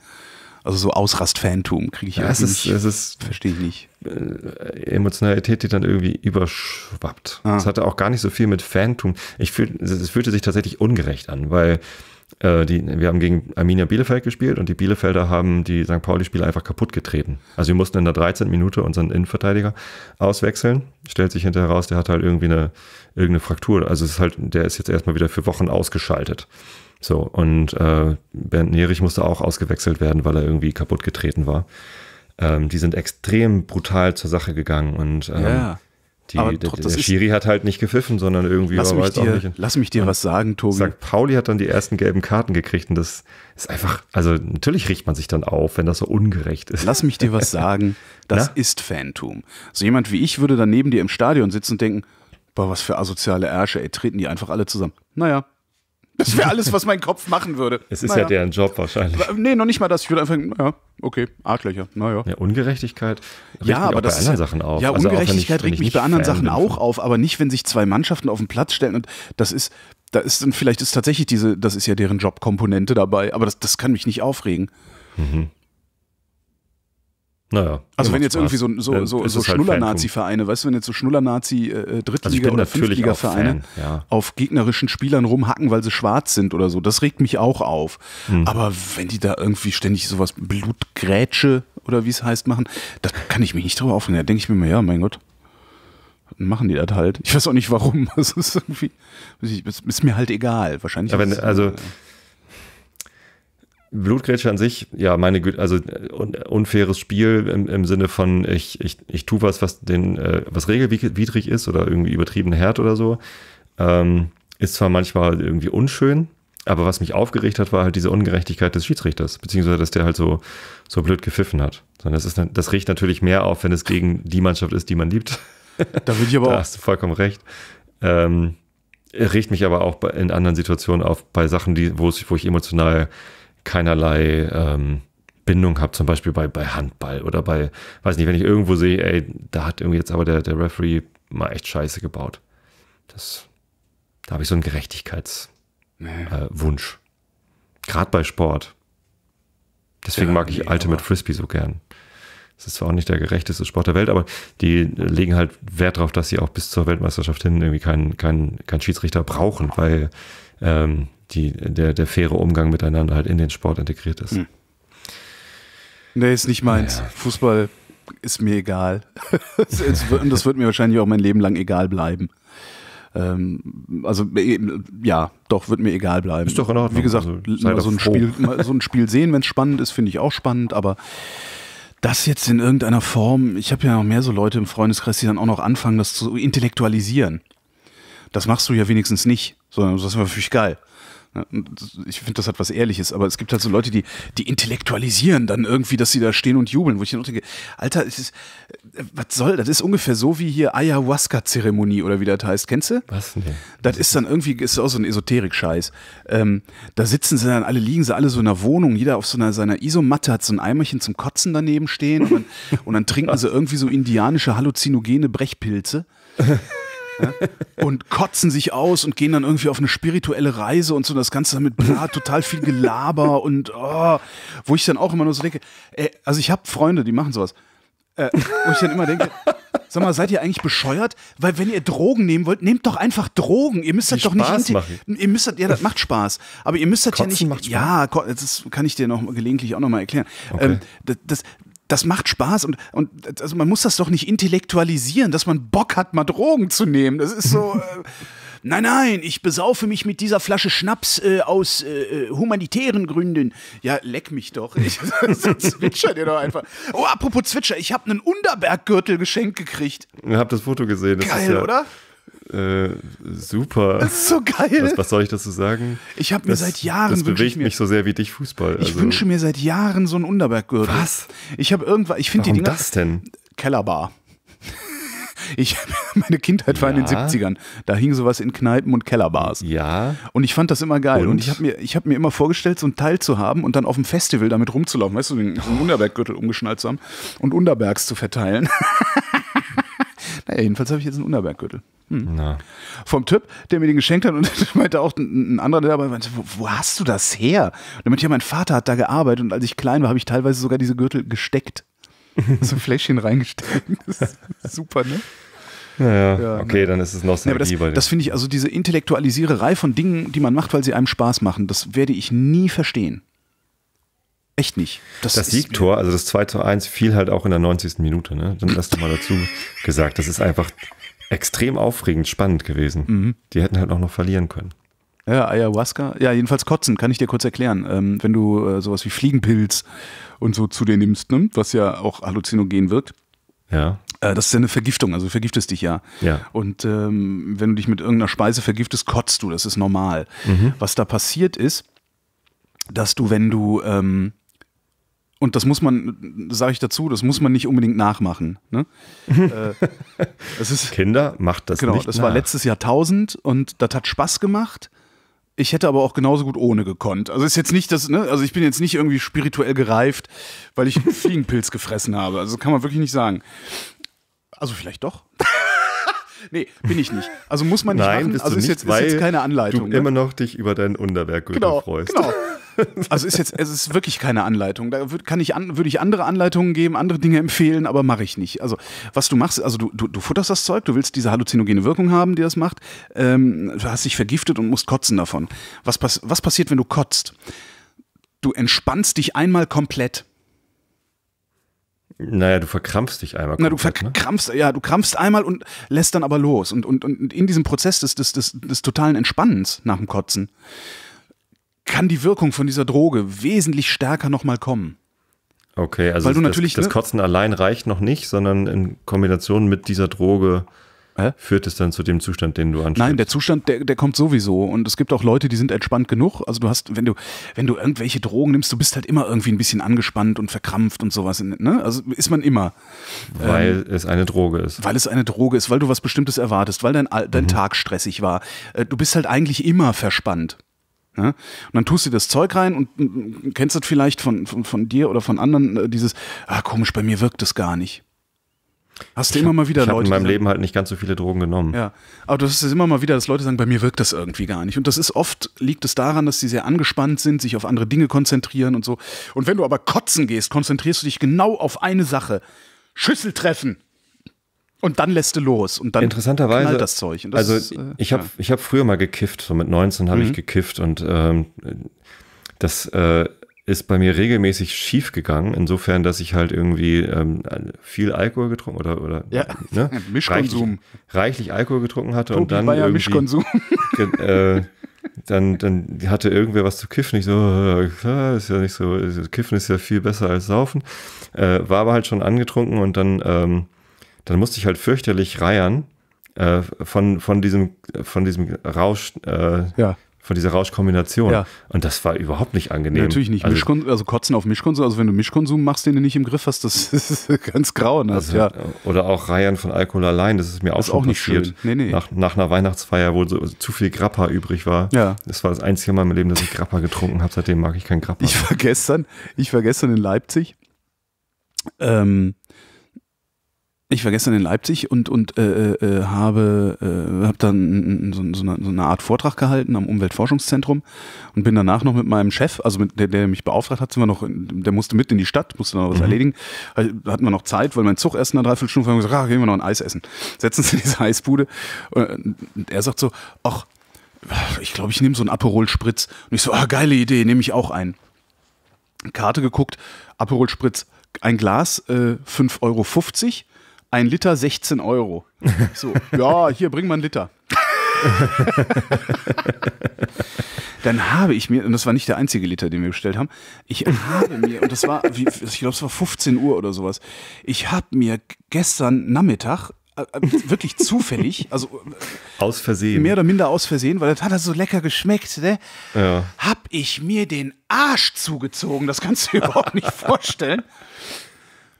Also so Ausrast-Phantom kriege ich ja, es ist, nicht. Es ist, verstehe ich nicht. Äh, Emotionalität, die dann irgendwie überschwappt. Ah. Das hatte auch gar nicht so viel mit Phantom. Ich fühl, es fühlte sich tatsächlich ungerecht an, weil äh, die, wir haben gegen Arminia Bielefeld gespielt und die Bielefelder haben die St. Pauli-Spieler einfach kaputt getreten. Also wir mussten in der 13. Minute unseren Innenverteidiger auswechseln. Stellt sich hinterher heraus, der hat halt irgendwie eine irgendeine Fraktur. Also es ist halt, der ist jetzt erstmal wieder für Wochen ausgeschaltet. So, und äh, Bernd Nierich musste auch ausgewechselt werden, weil er irgendwie kaputt getreten war. Ähm, die sind extrem brutal zur Sache gegangen und ähm, yeah die, aber der, der Schiri hat halt nicht gepfiffen, sondern irgendwie lass mich dir, Lass mich dir was sagen, Tobi. Sagt, Pauli hat dann die ersten gelben Karten gekriegt und das ist einfach, also natürlich riecht man sich dann auf, wenn das so ungerecht ist. Lass mich dir was *laughs* sagen, das Na? ist Fantum. So jemand wie ich würde dann neben dir im Stadion sitzen und denken, boah, was für asoziale Ärsche, ey, treten die einfach alle zusammen. Naja, das wäre alles, was mein Kopf machen würde. Es ist naja. ja deren Job wahrscheinlich. Äh, nee, noch nicht mal das. Ich würde einfach, naja, okay, Artlöcher, naja. Ja, Ungerechtigkeit regt ja, mich aber auch das bei anderen ja, Sachen auf. Ja, also Ungerechtigkeit auch, regt mich bei anderen Fan Sachen auch auf, aber nicht, wenn sich zwei Mannschaften auf den Platz stellen und das ist, da ist, und vielleicht ist tatsächlich diese, das ist ja deren Jobkomponente dabei, aber das, das kann mich nicht aufregen. Mhm. Naja. Also wenn jetzt Spaß. irgendwie so, so, so, so halt Schnuller-Nazi-Vereine, weißt du, wenn jetzt so Schnuller-Nazi-Drittliga- äh, äh also oder Fünftliga-Vereine ja. auf gegnerischen Spielern rumhacken, weil sie schwarz sind oder so, das regt mich auch auf. Hm. Aber wenn die da irgendwie ständig sowas Blutgrätsche oder wie es heißt machen, da kann ich mich nicht drüber aufregen. Da denke ich mir immer, ja, mein Gott, machen die das halt. Ich weiß auch nicht warum. *laughs* Das ist irgendwie, ist mir halt egal. Wahrscheinlich. Ja, wenn, also, äh, Blutgrätsche an sich, ja, meine Güte, also äh, un unfaires Spiel im, im, Sinne von, ich, ich, ich tue was, was, den, äh, was regelwidrig ist oder irgendwie übertrieben hart oder so, ähm, ist zwar manchmal irgendwie unschön, aber was mich aufgeregt hat, war halt diese Ungerechtigkeit des Schiedsrichters, beziehungsweise dass der halt so, so blöd gepfiffen hat. Sondern das, ist, das regt natürlich mehr auf, wenn es gegen die Mannschaft ist, die man liebt. *laughs* Da würde ich aber da auch. hast du vollkommen recht. Ähm, regt mich aber auch in anderen Situationen auf, bei Sachen, die, wo ich emotional keinerlei ähm, Bindung habe, zum Beispiel bei, bei Handball oder bei, weiß nicht, wenn ich irgendwo sehe, ey, da hat irgendwie jetzt aber der, der Referee mal echt Scheiße gebaut. Das, da habe ich so einen Gerechtigkeitswunsch. Nee. Äh, Gerade bei Sport. Deswegen ja, mag ich nee, Ultimate Frisbee so gern. Das ist zwar auch nicht der gerechteste Sport der Welt, aber die legen halt Wert darauf, dass sie auch bis zur Weltmeisterschaft hin irgendwie keinen kein, kein Schiedsrichter brauchen, weil ähm, die, der, der faire Umgang miteinander halt in den Sport integriert ist. Hm. Nee, ist nicht meins. Naja. Fußball ist mir egal. *laughs* Und das wird mir wahrscheinlich auch mein Leben lang egal bleiben. Ähm, also äh, ja, doch, wird mir egal bleiben. Ist doch in Ordnung. Wie gesagt, also, so, ein Spiel, so, ein Spiel, sehen, wenn es spannend ist, finde ich auch spannend, aber das jetzt in irgendeiner Form, ich habe ja noch mehr so Leute im Freundeskreis, die dann auch noch anfangen, das zu intellektualisieren. Das machst du ja wenigstens nicht, sondern das ist natürlich geil. Ne? Ich finde, das hat was Ehrliches, aber es gibt halt so Leute, die, die intellektualisieren dann irgendwie, dass sie da stehen und jubeln, wo ich dann auch denke, Alter, ist, äh, was soll das? ist ungefähr so wie hier Ayahuasca-Zeremonie oder wie das heißt, kennst du? Was denn? Das ist dann irgendwie, ist auch so ein Esoterik-Scheiß. Ähm, da sitzen sie dann, alle liegen sie alle so in einer Wohnung, jeder auf so einer seiner Isomatte hat so ein Eimerchen zum Kotzen daneben stehen und dann, und dann trinken sie irgendwie so indianische halluzinogene Brechpilze. *laughs* Ne? und kotzen sich aus und gehen dann irgendwie auf eine spirituelle Reise und so das Ganze damit bla, total viel Gelaber und oh, wo ich dann auch immer nur so denke, ey, äh, also ich habe Freunde, die machen sowas, äh, wo ich dann immer denke, Sag mal, seid ihr eigentlich bescheuert? Weil wenn ihr Drogen nehmen wollt, nehmt doch einfach Drogen. Ihr müsst das doch Spaß nicht. Machen. Ihr müsst ja, das macht Spaß. Aber ihr müsst das ja nicht. Macht Spaß. Ja, das kann ich dir noch gelegentlich auch noch mal erklären. Okay. Ähm, das, das, das macht Spaß und, und also man muss das doch nicht intellektualisieren, dass man Bock hat, mal Drogen zu nehmen. Das ist so. *laughs* Äh, nein, nein, ich besaufe mich mit dieser Flasche Schnaps äh, aus äh, äh humanitären Gründen. Ja, leck mich doch. Ich, *laughs* zwitscher dir doch einfach. Oh, apropos Zwitscher, ich habe einen Unterberggürtel geschenkt gekriegt. Ich habe das Foto gesehen. Das Geil, ja oder? äh, super. Das ist so geil. Was, was soll ich dazu sagen? Ich habe mir das, seit Jahren. Das bewegt mir, mich so sehr wie dich Fußball. Also. Ich wünsche mir seit Jahren so einen Unterberggürtel. Was? Ich habe irgendwann. Ich finde die Dinger. das denn? Kellerbar. *laughs* Ich, *laughs* meine Kindheit war ja. in den 70ern. Da hing sowas in Kneipen und Kellerbars. Ja. Und ich fand das immer geil. Und, und ich habe mir, hab mir immer vorgestellt, so ein Teil zu haben und dann auf dem Festival damit rumzulaufen. Weißt du, den, so einen Unterberggürtel umgeschnallt zu haben und Unterbergs zu verteilen. *laughs* Naja, jedenfalls habe ich jetzt einen Unterberggürtel. Hm. Vom Typ, der mir den geschenkt hat und *laughs* meinte auch ein, ein anderer, der dabei meinte, wo, wo, hast du das her? damit ja, mein Vater hat da gearbeitet und als ich klein war, habe ich teilweise sogar diese Gürtel gesteckt. *laughs* so ein Fläschchen reingesteckt. *laughs* super, ne? Naja, ja, okay, ne. dann ist es Nostalgie. Ja, das das finde ich, also diese Intellektualisiererei von Dingen, die man macht, weil sie einem Spaß machen, das werde ich nie verstehen. Echt nicht. Das, das Siegtor, also das 2 zu 1, fiel halt auch in der 90. Minute. Ne? Dann du mal dazu gesagt. Das ist einfach extrem aufregend, spannend gewesen. Mhm. Die hätten halt auch noch verlieren können. Ja, Ayahuasca. Ja, jedenfalls kotzen, kann ich dir kurz erklären. Ähm, wenn du äh, sowas wie Fliegenpilz und so zu dir nimmst, ne? was ja auch halluzinogen wirkt. Ja. Äh, das ist ja eine Vergiftung, also vergiftest dich ja. ja. Und ähm, wenn du dich mit irgendeiner Speise vergiftest, kotzt du, das ist normal. Mhm. Was da passiert ist, dass du, wenn du ähm, und das muss man, sage ich dazu, das muss man nicht unbedingt nachmachen. Ne? *laughs* äh, ist, Kinder, macht das genau, nicht. Genau, das nach. war letztes Jahr 1000 und das hat Spaß gemacht. Ich hätte aber auch genauso gut ohne gekonnt. Also ist jetzt nicht das, ne? also ich bin jetzt nicht irgendwie spirituell gereift, weil ich einen *laughs* Fliegenpilz gefressen habe. Also kann man wirklich nicht sagen. Also vielleicht doch. Nee, bin ich nicht. Also muss man nicht Nein, machen. Bist also du ist, nicht, jetzt, weil ist jetzt keine Anleitung. Du ne? immer noch dich über dein Unterwerkgürtel genau, freust. Genau. *laughs* Also ist jetzt, es ist wirklich keine Anleitung. Da würd, kann ich an, würde ich andere Anleitungen geben, andere Dinge empfehlen, aber mache ich nicht. Also was du machst, also du, du, du futterst das Zeug, du willst diese halluzinogene Wirkung haben, die das macht. Ähm, du hast dich vergiftet und musst kotzen davon. Was, was passiert, wenn du kotzt? Du entspannst dich einmal komplett. Naja, du verkrampfst dich einmal. Na, du ne? verkrampfst, ne? ja, du krampfst einmal und lässt dann aber los. Und, und, und in diesem Prozess des, des, des, des totalen Entspannens nach dem Kotzen kann die Wirkung von dieser Droge wesentlich stärker nochmal kommen. Okay, also Weil du das, natürlich, das ne Kotzen ne? allein reicht noch nicht, sondern in Kombination mit dieser Droge Hä? Führt es dann zu dem Zustand, den du anstrebst? Nein, der Zustand, der, der kommt sowieso. Und es gibt auch Leute, die sind entspannt genug. Also du hast, wenn du, wenn du irgendwelche Drogen nimmst, du bist halt immer irgendwie ein bisschen angespannt und verkrampft und sowas. Ne? Also ist man immer. Weil ähm, es eine Droge ist. Weil es eine Droge ist, weil du was Bestimmtes erwartest, weil dein, dein mhm. Tag stressig war. Äh, du bist halt eigentlich immer verspannt. Ne? Und dann tust du das Zeug rein und mm, mm, kennst das vielleicht von, von, von dir oder von anderen, äh, dieses, ah, komisch, bei mir wirkt das gar nicht. Hast du ich immer mal wieder ich Leute. Ich habe in meinem Leben halt nicht ganz so viele Drogen genommen. Ja, aber du hast es immer mal wieder, dass Leute sagen, bei mir wirkt das irgendwie gar nicht. Und das ist oft, liegt es daran, dass sie sehr angespannt sind, sich auf andere Dinge konzentrieren und so. Und wenn du aber kotzen gehst, konzentrierst du dich genau auf eine Sache. Schüssel treffen. Und dann lässt du los und dann Interessanterweise, das Zeug. Das also ist, äh, ich habe ja. hab früher mal gekifft, so mit 19 habe mhm. ich gekifft und ähm, das äh, ist bei mir regelmäßig schief gegangen, insofern, dass ich halt irgendwie ähm, viel Alkohol getrunken oder oder ja. ne? *laughs* Mischkonsum reichlich, reichlich, Alkohol getrunken hatte Tobi und dann Bayer irgendwie Mischkonsum. *laughs* Äh, dann dann hatte irgendwer was zu kiffen. Ich so äh, ist ja nicht so kiffen ist ja viel besser als saufen. Äh, war aber halt schon angetrunken und dann ähm, dann musste ich halt fürchterlich reiern äh, von, von, diesem, von diesem Rausch äh, ja von dieser Rauschkombination. Ja. Und das war überhaupt nicht angenehm. Natürlich nicht. Also, also Kotzen auf Mischkonsum, also wenn du Mischkonsum machst, den du nicht im Griff hast, das *laughs* ist ganz grauen. Also, ja. Oder auch Reihen von Alkohol allein, das ist mir auch, ist auch nicht passiert. Schön. Nee, nee. Nach, nach einer Weihnachtsfeier, wo so, zu viel Grappa übrig war. Ja. Das war das einzige Mal im Leben, dass ich Grappa getrunken habe. Seitdem mag ich keinen Grappa. Ich war gestern, ich war gestern in Leipzig. Ähm, ich war gestern in Leipzig und, und äh, äh, äh habe äh, hab dann so, so, eine, so, eine, Art Vortrag gehalten am Umweltforschungszentrum und bin danach noch mit meinem Chef, also mit der, der mich beauftragt hat, sind wir noch, der musste mit in die Stadt, musste noch was mhm. erledigen. Äh, hatten wir noch Zeit, weil mein Zug erst in einer Dreiviertelstunde war und gesagt, ach, gehen wir noch ein Eis essen. Setzen Sie *laughs* diese Eisbude. Äh, und er sagt so, ach, ich glaube, ich nehme so einen Aperol-Spritz. Und ich so, ah, geile Idee, nehme ich auch einen. Karte geguckt, Aperol-Spritz, ein Glas, äh, 5,50 Euro ein Liter 16 Euro. So, ja, hier, bring mal einen Liter. *laughs* dann habe ich mir, und das war nicht der einzige Liter, den wir bestellt haben, ich habe mir, und das war, wie, ich glaube, es war 15 Uhr oder sowas, ich habe mir gestern Nachmittag äh, äh, wirklich zufällig, also äh, aus Versehen. Mehr oder minder aus Versehen, weil das hat so lecker geschmeckt, ne? Ja. Hab ich mir den Arsch zugezogen, das kannst du dir überhaupt nicht vorstellen.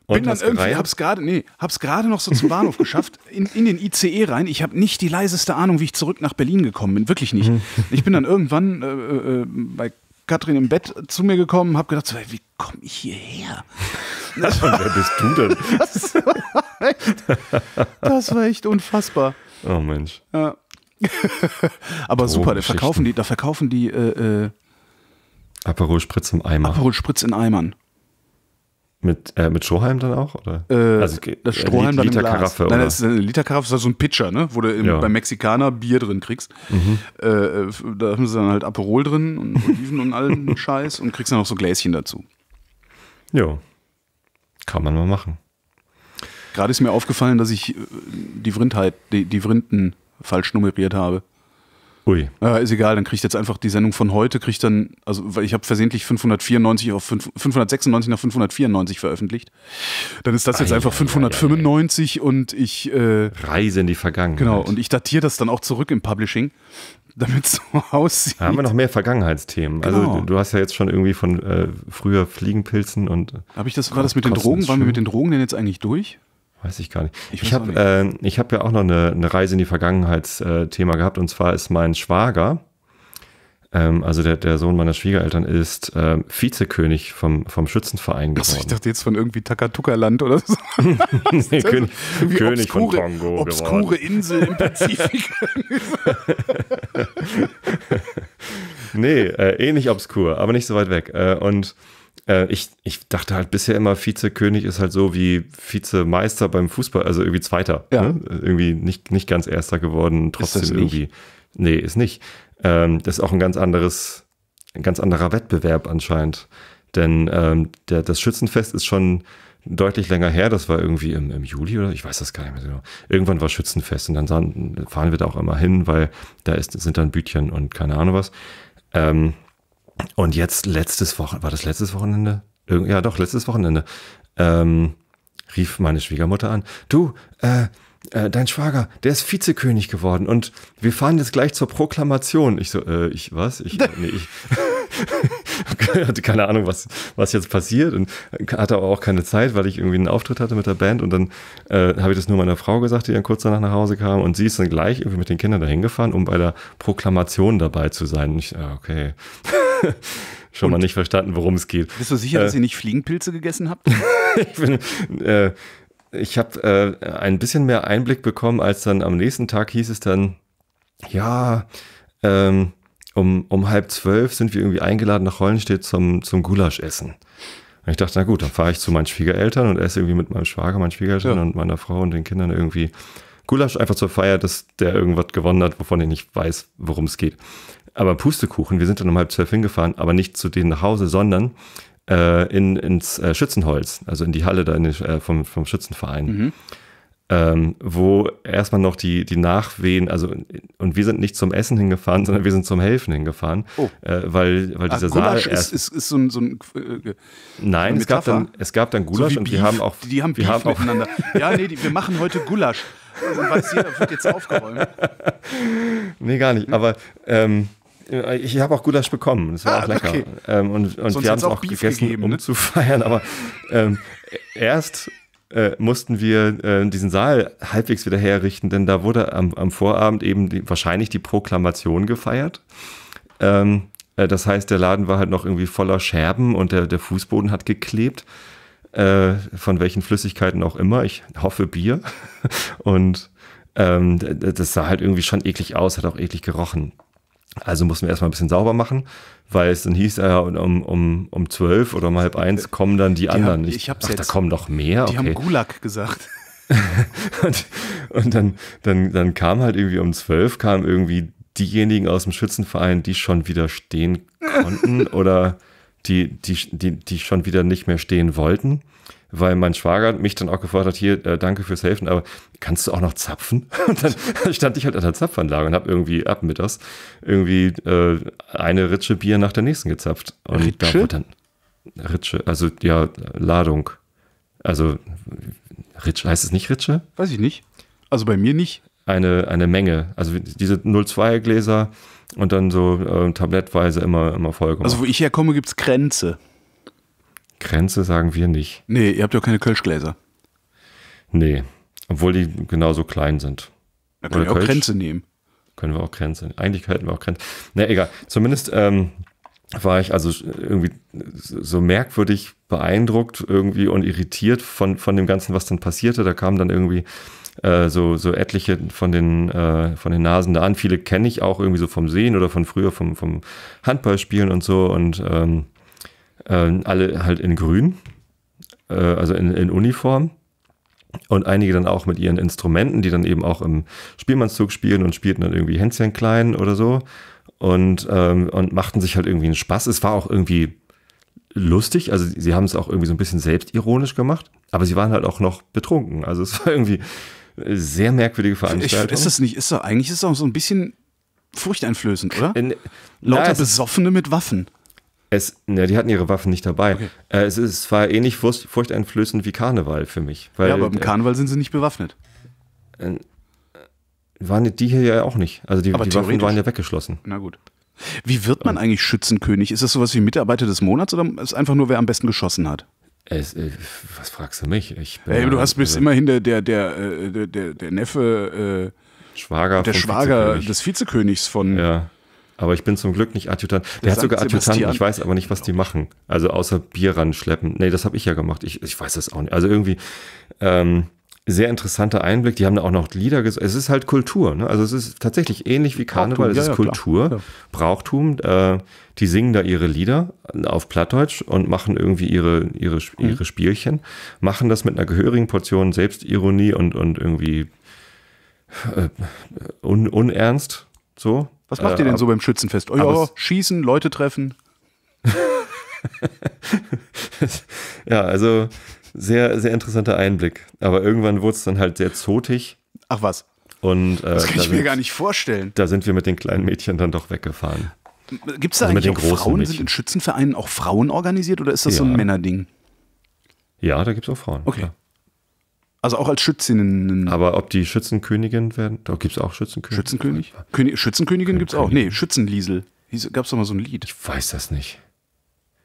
Und bin dann irgendwie, gereimt? hab's gerade, nee, hab's gerade noch so zum Bahnhof *laughs* geschafft, in, in den ICE rein. Ich habe nicht die leiseste Ahnung, wie ich zurück nach Berlin gekommen bin, wirklich nicht. Mhm. Ich bin dann irgendwann äh, äh, äh, bei Katrin im Bett zu mir gekommen, hab gedacht, so, wie komme ich hierher? Das *laughs* war, wer bist du denn? *laughs* Das war echt, das war echt unfassbar. Oh Mensch. Ja. Aber super, da verkaufen die, da verkaufen die äh, äh, Aperol Spritz im Eimer. Aperol Spritz in Eimern. Mit, äh, mit Strohhalm dann auch? Oder? Äh, also, das äh, Strohhalm Liter dann Liter Karaffe, Nein, das ist eine Literkaraffe, das ist so ein Pitcher, ne? wo du im, ja. beim Mexikaner Bier drin kriegst. Mhm. Äh, äh da haben sie dann halt Aperol drin und Oliven und allen *laughs* Scheiß und kriegst dann auch so Gläschen dazu. Jo. Kann man mal machen. Gerade ist mir aufgefallen, dass ich äh, die Vrindheit, die, die Vrinden falsch nummeriert habe. Ui. Äh, ist egal, dann kriegt jetzt einfach die Sendung von heute, kriegt dann, also weil ich habe versehentlich 594 auf 5, 596 nach 594 veröffentlicht. Dann ist das ei, jetzt einfach ei, 595 ei, und ich. Äh, Reise in die Vergangenheit. Genau, und ich datiere das dann auch zurück im Publishing, damit es so *laughs* aussieht. Da haben wir noch mehr Vergangenheitsthemen. Also, genau. Also du hast ja jetzt schon irgendwie von äh, früher Fliegenpilzen und. Habe ich das, war das mit den Drogen? Waren wir mit den Drogen denn jetzt eigentlich durch? Weiß ich gar nicht. Ich, ich habe äh, hab ja auch noch eine, eine Reise in die Vergangenheitsthema äh, gehabt. Und zwar ist mein Schwager, ähm, also der, der Sohn meiner Schwiegereltern, ist ähm, Vizekönig vom, vom Schützenverein geworden. Also ich dachte jetzt von irgendwie Takatuka-Land oder so. *laughs* nee, also König, König obskure, von Kongo Obskure geworden. Insel im Pazifik. *laughs* nee, äh, eh obskur, aber nicht so weit weg. Äh, und äh, ich, ich dachte halt bisher immer, Vizekönig ist halt so wie Vizemeister beim Fußball, also irgendwie Zweiter. Ja. Ne? Irgendwie nicht, nicht ganz Erster geworden, trotzdem irgendwie. Nee, ist nicht. Ähm, das ist auch ein ganz anderes, ein ganz anderer Wettbewerb anscheinend. Denn ähm, der, das Schützenfest ist schon deutlich länger her. Das war irgendwie im, im Juli oder ich weiß das gar nicht mehr genau. Irgendwann war Schützenfest und dann fahren wir da auch immer hin, weil da ist, sind dann Bütchen und keine Ahnung was. Ähm, und jetzt letztes Wochenende, war das letztes Wochenende? Ja, doch, letztes Wochenende. Ähm, rief meine Schwiegermutter an. Du, äh, äh, dein Schwager, der ist Vizekönig geworden und wir fahren jetzt gleich zur Proklamation. Ich so, äh, ich was? Ich, *laughs* nee, ich *laughs* hatte keine Ahnung, was, was jetzt passiert und hatte aber auch keine Zeit, weil ich irgendwie einen Auftritt hatte mit der Band und dann äh, habe ich das nur meiner Frau gesagt, die dann kurz danach nach Hause kam und sie ist dann gleich irgendwie mit den Kindern dahin gefahren, um bei der Proklamation dabei zu sein. Und ich, ah, okay. *laughs* *laughs* schon Und mal nicht verstanden, worum es geht. Bist du sicher, äh, dass ihr nicht Fliegenpilze gegessen habt? *laughs* ich bin, äh, ich habe äh, ein bisschen mehr Einblick bekommen, als dann am nächsten Tag hieß es dann, ja, ähm, um, um halb zwölf sind wir irgendwie eingeladen nach Hollenstedt zum, zum Gulaschessen. Und ich dachte, na gut, dann fahre ich zu meinen Schwiegereltern und esse irgendwie mit meinem Schwager, meinen Schwiegereltern ja. und meiner Frau und den Kindern irgendwie Gulasch einfach zur Feier, dass der irgendwas gewonnen hat, wovon ich nicht weiß, worum es geht. Aber Pustekuchen, wir sind dann um halb zwölf hingefahren, aber nicht zu denen nach Hause, sondern äh, in, ins äh, Schützenholz, also in die Halle da die, äh, vom, vom Schützenverein. Mhm. Ähm, wo erstmal noch die, die Nachwehen, also und wir sind nicht zum Essen hingefahren, sondern wir sind zum Helfen hingefahren, oh. äh, weil, weil Ach, dieser Gulasch Saal erst, ist, ist, ist so ein, so ein äh, äh Nein, es gab, dann, es gab dann Gulasch so und Beef. die haben auch die haben, die haben miteinander. *laughs* ja, nee, die, wir machen heute Gulasch. Was hier wird jetzt aufgeräumt? *laughs* Nee, gar nicht. Hm. Aber ähm, ich habe auch Gulasch bekommen. Das war ah, auch lecker. Okay. Ähm, und, und wir haben es auch, auch gegessen, gegeben, um ne? zu *laughs* feiern. Aber ähm, erst äh, mussten wir äh, diesen Saal halbwegs wieder herrichten, denn da wurde am, am Vorabend eben die, wahrscheinlich die Proklamation gefeiert. Ähm, äh, das heißt, der Laden war halt noch irgendwie voller Scherben und der, der Fußboden hat geklebt. Äh, von welchen Flüssigkeiten auch immer. Ich hoffe Bier. *laughs* Und ähm, das sah halt irgendwie schon eklig aus, hat auch eklig gerochen. Also mussten wir erstmal ein bisschen sauber machen, weil es dann hieß, äh, um, um, um zwölf oder um halb eins äh, kommen dann die, die anderen. Haben, ich, ich hab's ach, jetzt. da kommen noch mehr. Die okay. haben Gulag gesagt. *laughs* und, und dann, dann, dann kam halt irgendwie um 12, kamen irgendwie diejenigen aus dem Schützenverein, die schon wieder stehen konnten *laughs* oder die, die, die, die schon wieder nicht mehr stehen wollten, weil mein Schwager mich dann auch gefordert hat, hier, äh, danke fürs Helfen, aber kannst du auch noch zapfen? *laughs* Und dann stand ich halt an der Zapfanlage und habe irgendwie ab mittags irgendwie äh, eine Ritsche Bier nach der nächsten gezapft. Und Ritsche? da wurde dann Ritsche, also ja, Ladung. Also Ritsche, heißt es nicht Ritsche? Weiß ich nicht. Also bei mir nicht. Eine, eine Menge. Also diese 02-Gläser, und dann so äh, tablettweise immer, immer vollkommen. Also wo ich herkomme, gibt es Grenze. Grenze sagen wir nicht. Nee, ihr habt ja keine Kölschgläser. Nee, obwohl die genauso klein sind. Da können wir auch Grenze nehmen. Können wir auch Grenze nehmen. Eigentlich hätten wir auch Grenze. Na nee, egal, zumindest ähm, war ich also irgendwie so merkwürdig beeindruckt irgendwie und irritiert von, von dem Ganzen, was dann passierte. Da kam dann irgendwie äh, so, so etliche von den, äh, von den Nasen da an. Viele kenne ich auch irgendwie so vom Sehen oder von früher, vom, vom Handballspielen und so und ähm, äh, alle halt in grün, äh, also in, in Uniform. Und einige dann auch mit ihren Instrumenten, die dann eben auch im Spielmannszug spielen und spielten dann irgendwie Hänschen klein oder so und, ähm, und machten sich halt irgendwie einen Spaß. Es war auch irgendwie lustig, also sie haben es auch irgendwie so ein bisschen selbstironisch gemacht, aber sie waren halt auch noch betrunken. Also es war irgendwie, sehr merkwürdige Veranstaltung. ist das nicht, ist doch, eigentlich ist es auch so ein bisschen furchteinflößend, oder? In, Lauter na, Besoffene mit Waffen. Es, ne, die hatten ihre Waffen nicht dabei. Okay. Äh, es, ist, es war ähnlich furchteinflößend wie Karneval für mich. Weil, ja, aber im äh, Karneval sind sie nicht bewaffnet. Äh, waren die hier ja auch nicht. Also die, die Waffen waren ja weggeschlossen. Na gut. Wie wird man eigentlich Schützenkönig? Ist das sowas wie Mitarbeiter des Monats oder ist es einfach nur, wer am besten geschossen hat? Es, äh, was fragst du mich? Ich bin, Ey, du hast bist also, immerhin der, der, äh, der, der, der Neffe, äh, Schwager der Schwager Vizekönig. des Vizekönigs von. Ja. Aber ich bin zum Glück nicht Adjutant. Der, das hat sogar Sebastian. Adjutanten, ich weiß aber nicht, was die machen. Also außer Bier ranschleppen. Nee, das habe ich ja gemacht. Ich, ich weiß das auch nicht. Also irgendwie, ähm, sehr interessanter Einblick. Die haben da auch noch Lieder gesungen. Es ist halt Kultur. Ne? Also es ist tatsächlich ähnlich wie Karneval. Brauchtum, es ist ja, Kultur, ja. Brauchtum. Äh, die singen da ihre Lieder auf Plattdeutsch und machen irgendwie ihre, ihre, mhm. ihre mhm. Spielchen. Machen das mit einer gehörigen Portion Selbstironie und, und irgendwie äh, un, unernst. So. Was macht ihr denn äh, so beim Schützenfest? Oh, ja, schießen, Leute treffen. *laughs* ja, also sehr, sehr interessanter Einblick. Aber irgendwann wurde es dann halt sehr zotig. Ach was. Und, äh, das kann da ich mir sind, gar nicht vorstellen. Da sind wir mit den kleinen Mädchen dann doch weggefahren. Gibt es da also eigentlich auch Frauen? Mädchen. Sind in Schützenvereinen auch Frauen organisiert oder ist das ja. so ein Männerding? Ja, da gibt es auch Frauen. Okay. Klar. Also auch als Schützinnen. Aber ob die Schützenkönigin werden, da gibt es auch Schützenkönig. Schützenkönig? König, Schützenkönigin gibt es auch. Nee, Schützenliesel. Gab es doch mal so ein Lied. Ich weiß das nicht.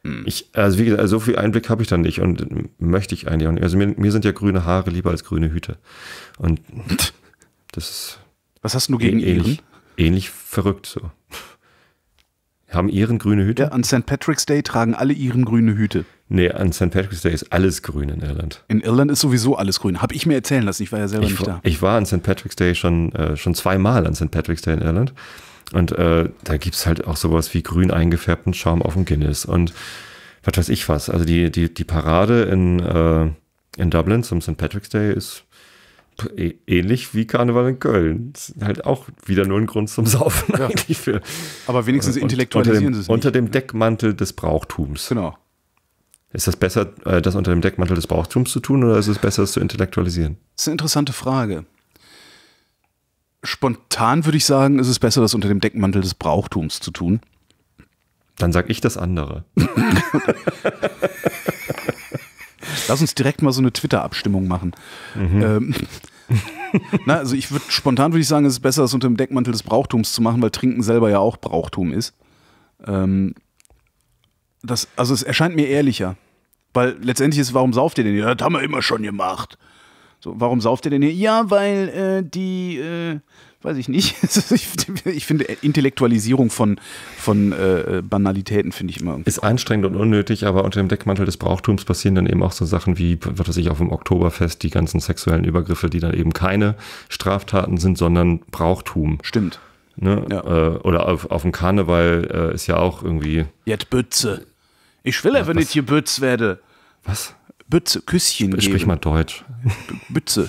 Hm. Ich, also wie gesagt, also so viel Einblick habe ich da nicht und möchte ich eigentlich auch nicht. Also mir, mir sind ja grüne Haare lieber als grüne Hüte. Und *laughs* das ist. Was hast du gegen ähnlich, Iren? Ähnlich verrückt so. Haben Iren grüne Hüte? Ja, an St. Patrick's Day tragen alle Iren grüne Hüte. Nee, an St. Patrick's Day ist alles grün in Irland. In Irland ist sowieso alles grün. Habe ich mir erzählen lassen. Ich war ja selber ich, nicht da. Ich war an St. Patrick's Day schon, äh, schon zweimal an St. Patrick's Day in Irland. Und äh, da es halt auch sowas wie grün eingefärbten Schaum auf dem Guinness und was weiß ich was. Also die, die, die Parade in, äh, in Dublin zum St. Patrick's Day ist e, ähnlich wie Karneval in Köln. Ist halt auch wieder nur ein Grund zum Saufen ja. eigentlich für. Aber wenigstens und, intellektualisieren unter dem, sie es. Nicht. Unter dem ne? Deckmantel des Brauchtums. Genau. Ist das besser, äh, das unter dem Deckmantel des Brauchtums zu tun oder ist es besser, es zu intellektualisieren? Das ist eine interessante Frage spontan würde ich sagen, ist es besser, das unter dem Deckmantel des Brauchtums zu tun. Dann sag ich das andere. *laughs* Lass uns direkt mal so eine Twitter-Abstimmung machen. Mhm. Ähm, *laughs* na, also ich würde spontan würde ich sagen, es ist besser, das unter dem Deckmantel des Brauchtums zu machen, weil Trinken selber ja auch Brauchtum ist. Ähm, das, also es erscheint mir ehrlicher. Weil letztendlich ist, warum sauft ihr denn? Ja, das haben wir immer schon gemacht. So, warum sauft ihr denn hier? Ja, weil äh, die, äh, weiß ich nicht. *laughs* ich finde Intellektualisierung von, von äh, Banalitäten finde ich immer. Ist anstrengend und unnötig, aber unter dem Deckmantel des Brauchtums passieren dann eben auch so Sachen wie, was weiß ich, auf dem Oktoberfest die ganzen sexuellen Übergriffe, die dann eben keine Straftaten sind, sondern Brauchtum. Stimmt. Ne? Ja. Äh, oder auf, auf dem Karneval äh, ist ja auch irgendwie. Jetzt Bütze. Ich will ja, wenn was? hier gebützt werde. Was? Bütze, Küsschen Sprich geben. Sprich mal Deutsch. Bütze.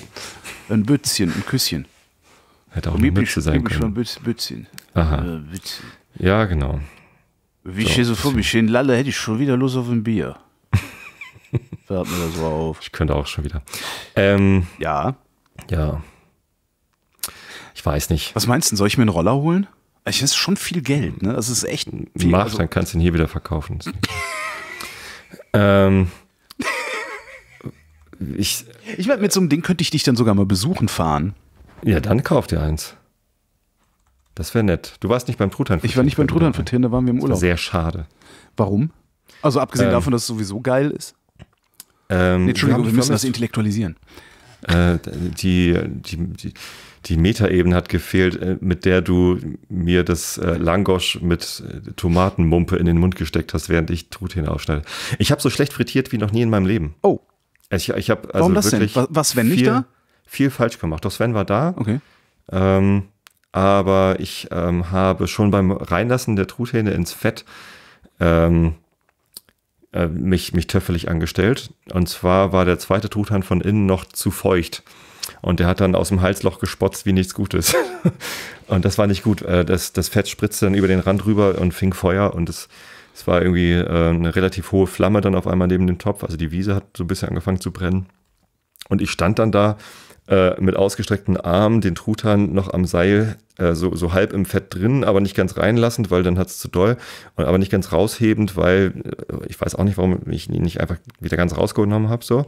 Ein Bützchen, ein Küsschen. Hätte auch eine Bütze sein können. Schon Bützchen. Aha. Äh, Bützchen. Ja, genau. Wie so, ich hier so vor mir stehen lalle, hätte ich schon wieder Lust auf ein Bier. *laughs* Fährt mir das mal auf. Ich könnte auch schon wieder. Ähm, ja. Ja. Ich weiß nicht. Was meinst du, soll ich mir einen Roller holen? Ich das ist schon viel Geld, ne? Das ist echt viel. Mach, also, dann kannst du ihn hier wieder verkaufen. *laughs* ähm, ich, ich meine, mit so einem Ding könnte ich dich dann sogar mal besuchen fahren. Ja, dann kauf dir eins. Das wäre nett. Du warst nicht beim Truthahn. Ich war nicht beim Truthahn frittieren, da waren wir im ne? Urlaub. Sehr schade. Warum? Also abgesehen ähm, davon, dass es sowieso geil ist. Ähm, Entschuldigung, wir, wir müssen das intellektualisieren. Äh, die, die, die, die Metaebene hat gefehlt, äh, mit der du mir das äh, Langosch mit äh, Tomatenmumpe in den Mund gesteckt hast, während ich Truthähne aufschneide. Ich habe so schlecht frittiert wie noch nie in meinem Leben. Oh, ich, ich hab also Warum das denn? Was, was Sven viel, da? Viel falsch gemacht. Doch Sven war da. Okay. Ähm, aber ich ähm, habe schon beim Reinlassen der Truthähne ins Fett ähm, äh, mich, mich töffelig angestellt. Und zwar war der zweite Truthahn von innen noch zu feucht. Und der hat dann aus dem Halsloch gespotzt wie nichts Gutes. *laughs* und das war nicht gut. Äh, das, das Fett spritzte dann über den Rand rüber und fing Feuer und es es war irgendwie äh, eine relativ hohe Flamme dann auf einmal neben dem Topf. Also die Wiese hat so ein bisschen angefangen zu brennen. Und ich stand dann da äh, mit ausgestreckten Armen, den Truthahn noch am Seil, äh, so, so halb im Fett drin, aber nicht ganz reinlassend, weil dann hat es zu doll, und aber nicht ganz raushebend, weil äh, ich weiß auch nicht, warum ich ihn nicht einfach wieder ganz rausgenommen habe, so.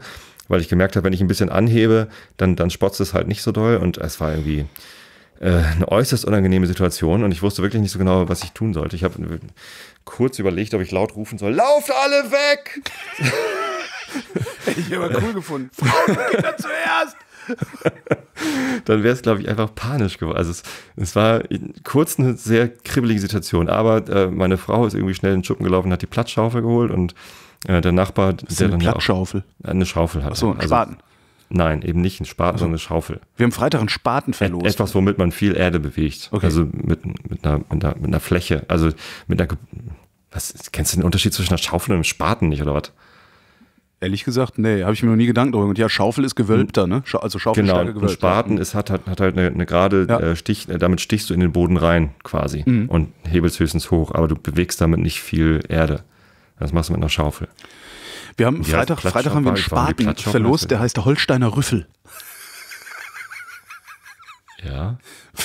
Weil ich gemerkt habe, wenn ich ein bisschen anhebe, dann, dann spotzt es halt nicht so doll und es war irgendwie äh, eine äußerst unangenehme Situation und ich wusste wirklich nicht so genau, was ich tun sollte. Ich habe kurz überlegt, ob ich laut rufen soll: Lauft alle weg! Hätte *laughs* ich aber cool gefunden. *laughs* Frauen und Kinder zuerst! dann wäre es, glaube ich, einfach panisch geworden. Also es, es, war kurz eine sehr kribbelige Situation, aber äh, meine Frau ist irgendwie schnell in den Schuppen gelaufen, hat die Plattschaufel geholt und äh, der Nachbar, Was ist der eine dann Plattschaufel? Auch äh, eine Schaufel hat. Achso, ein also, Spaten. Nein, eben nicht ein Spaten, also, sondern eine Schaufel. Wir haben Freitag einen Spaten verlost. Et etwas, womit man viel Erde bewegt. Okay. Also mit, mit, einer, mit, einer, mit einer Fläche, also mit einer was, kennst du den Unterschied zwischen einer Schaufel und einem Spaten nicht, oder was? Ehrlich gesagt, nee, habe ich mir noch nie Gedanken darüber gemacht. Ja, Schaufel ist gewölbter, hm. ne? also Schaufel genau, ist gewölbter. Spaten ist, hat, hat, hat halt eine, eine gerade ja. äh, Stich, äh, damit stichst du in den Boden rein quasi mhm. und hebelst höchstens hoch, aber du bewegst damit nicht viel Erde. Das machst du mit einer Schaufel. Wir haben Freitag, Freitag haben wir einen Spaten verlost, der heißt der Holsteiner Rüffel. Ja.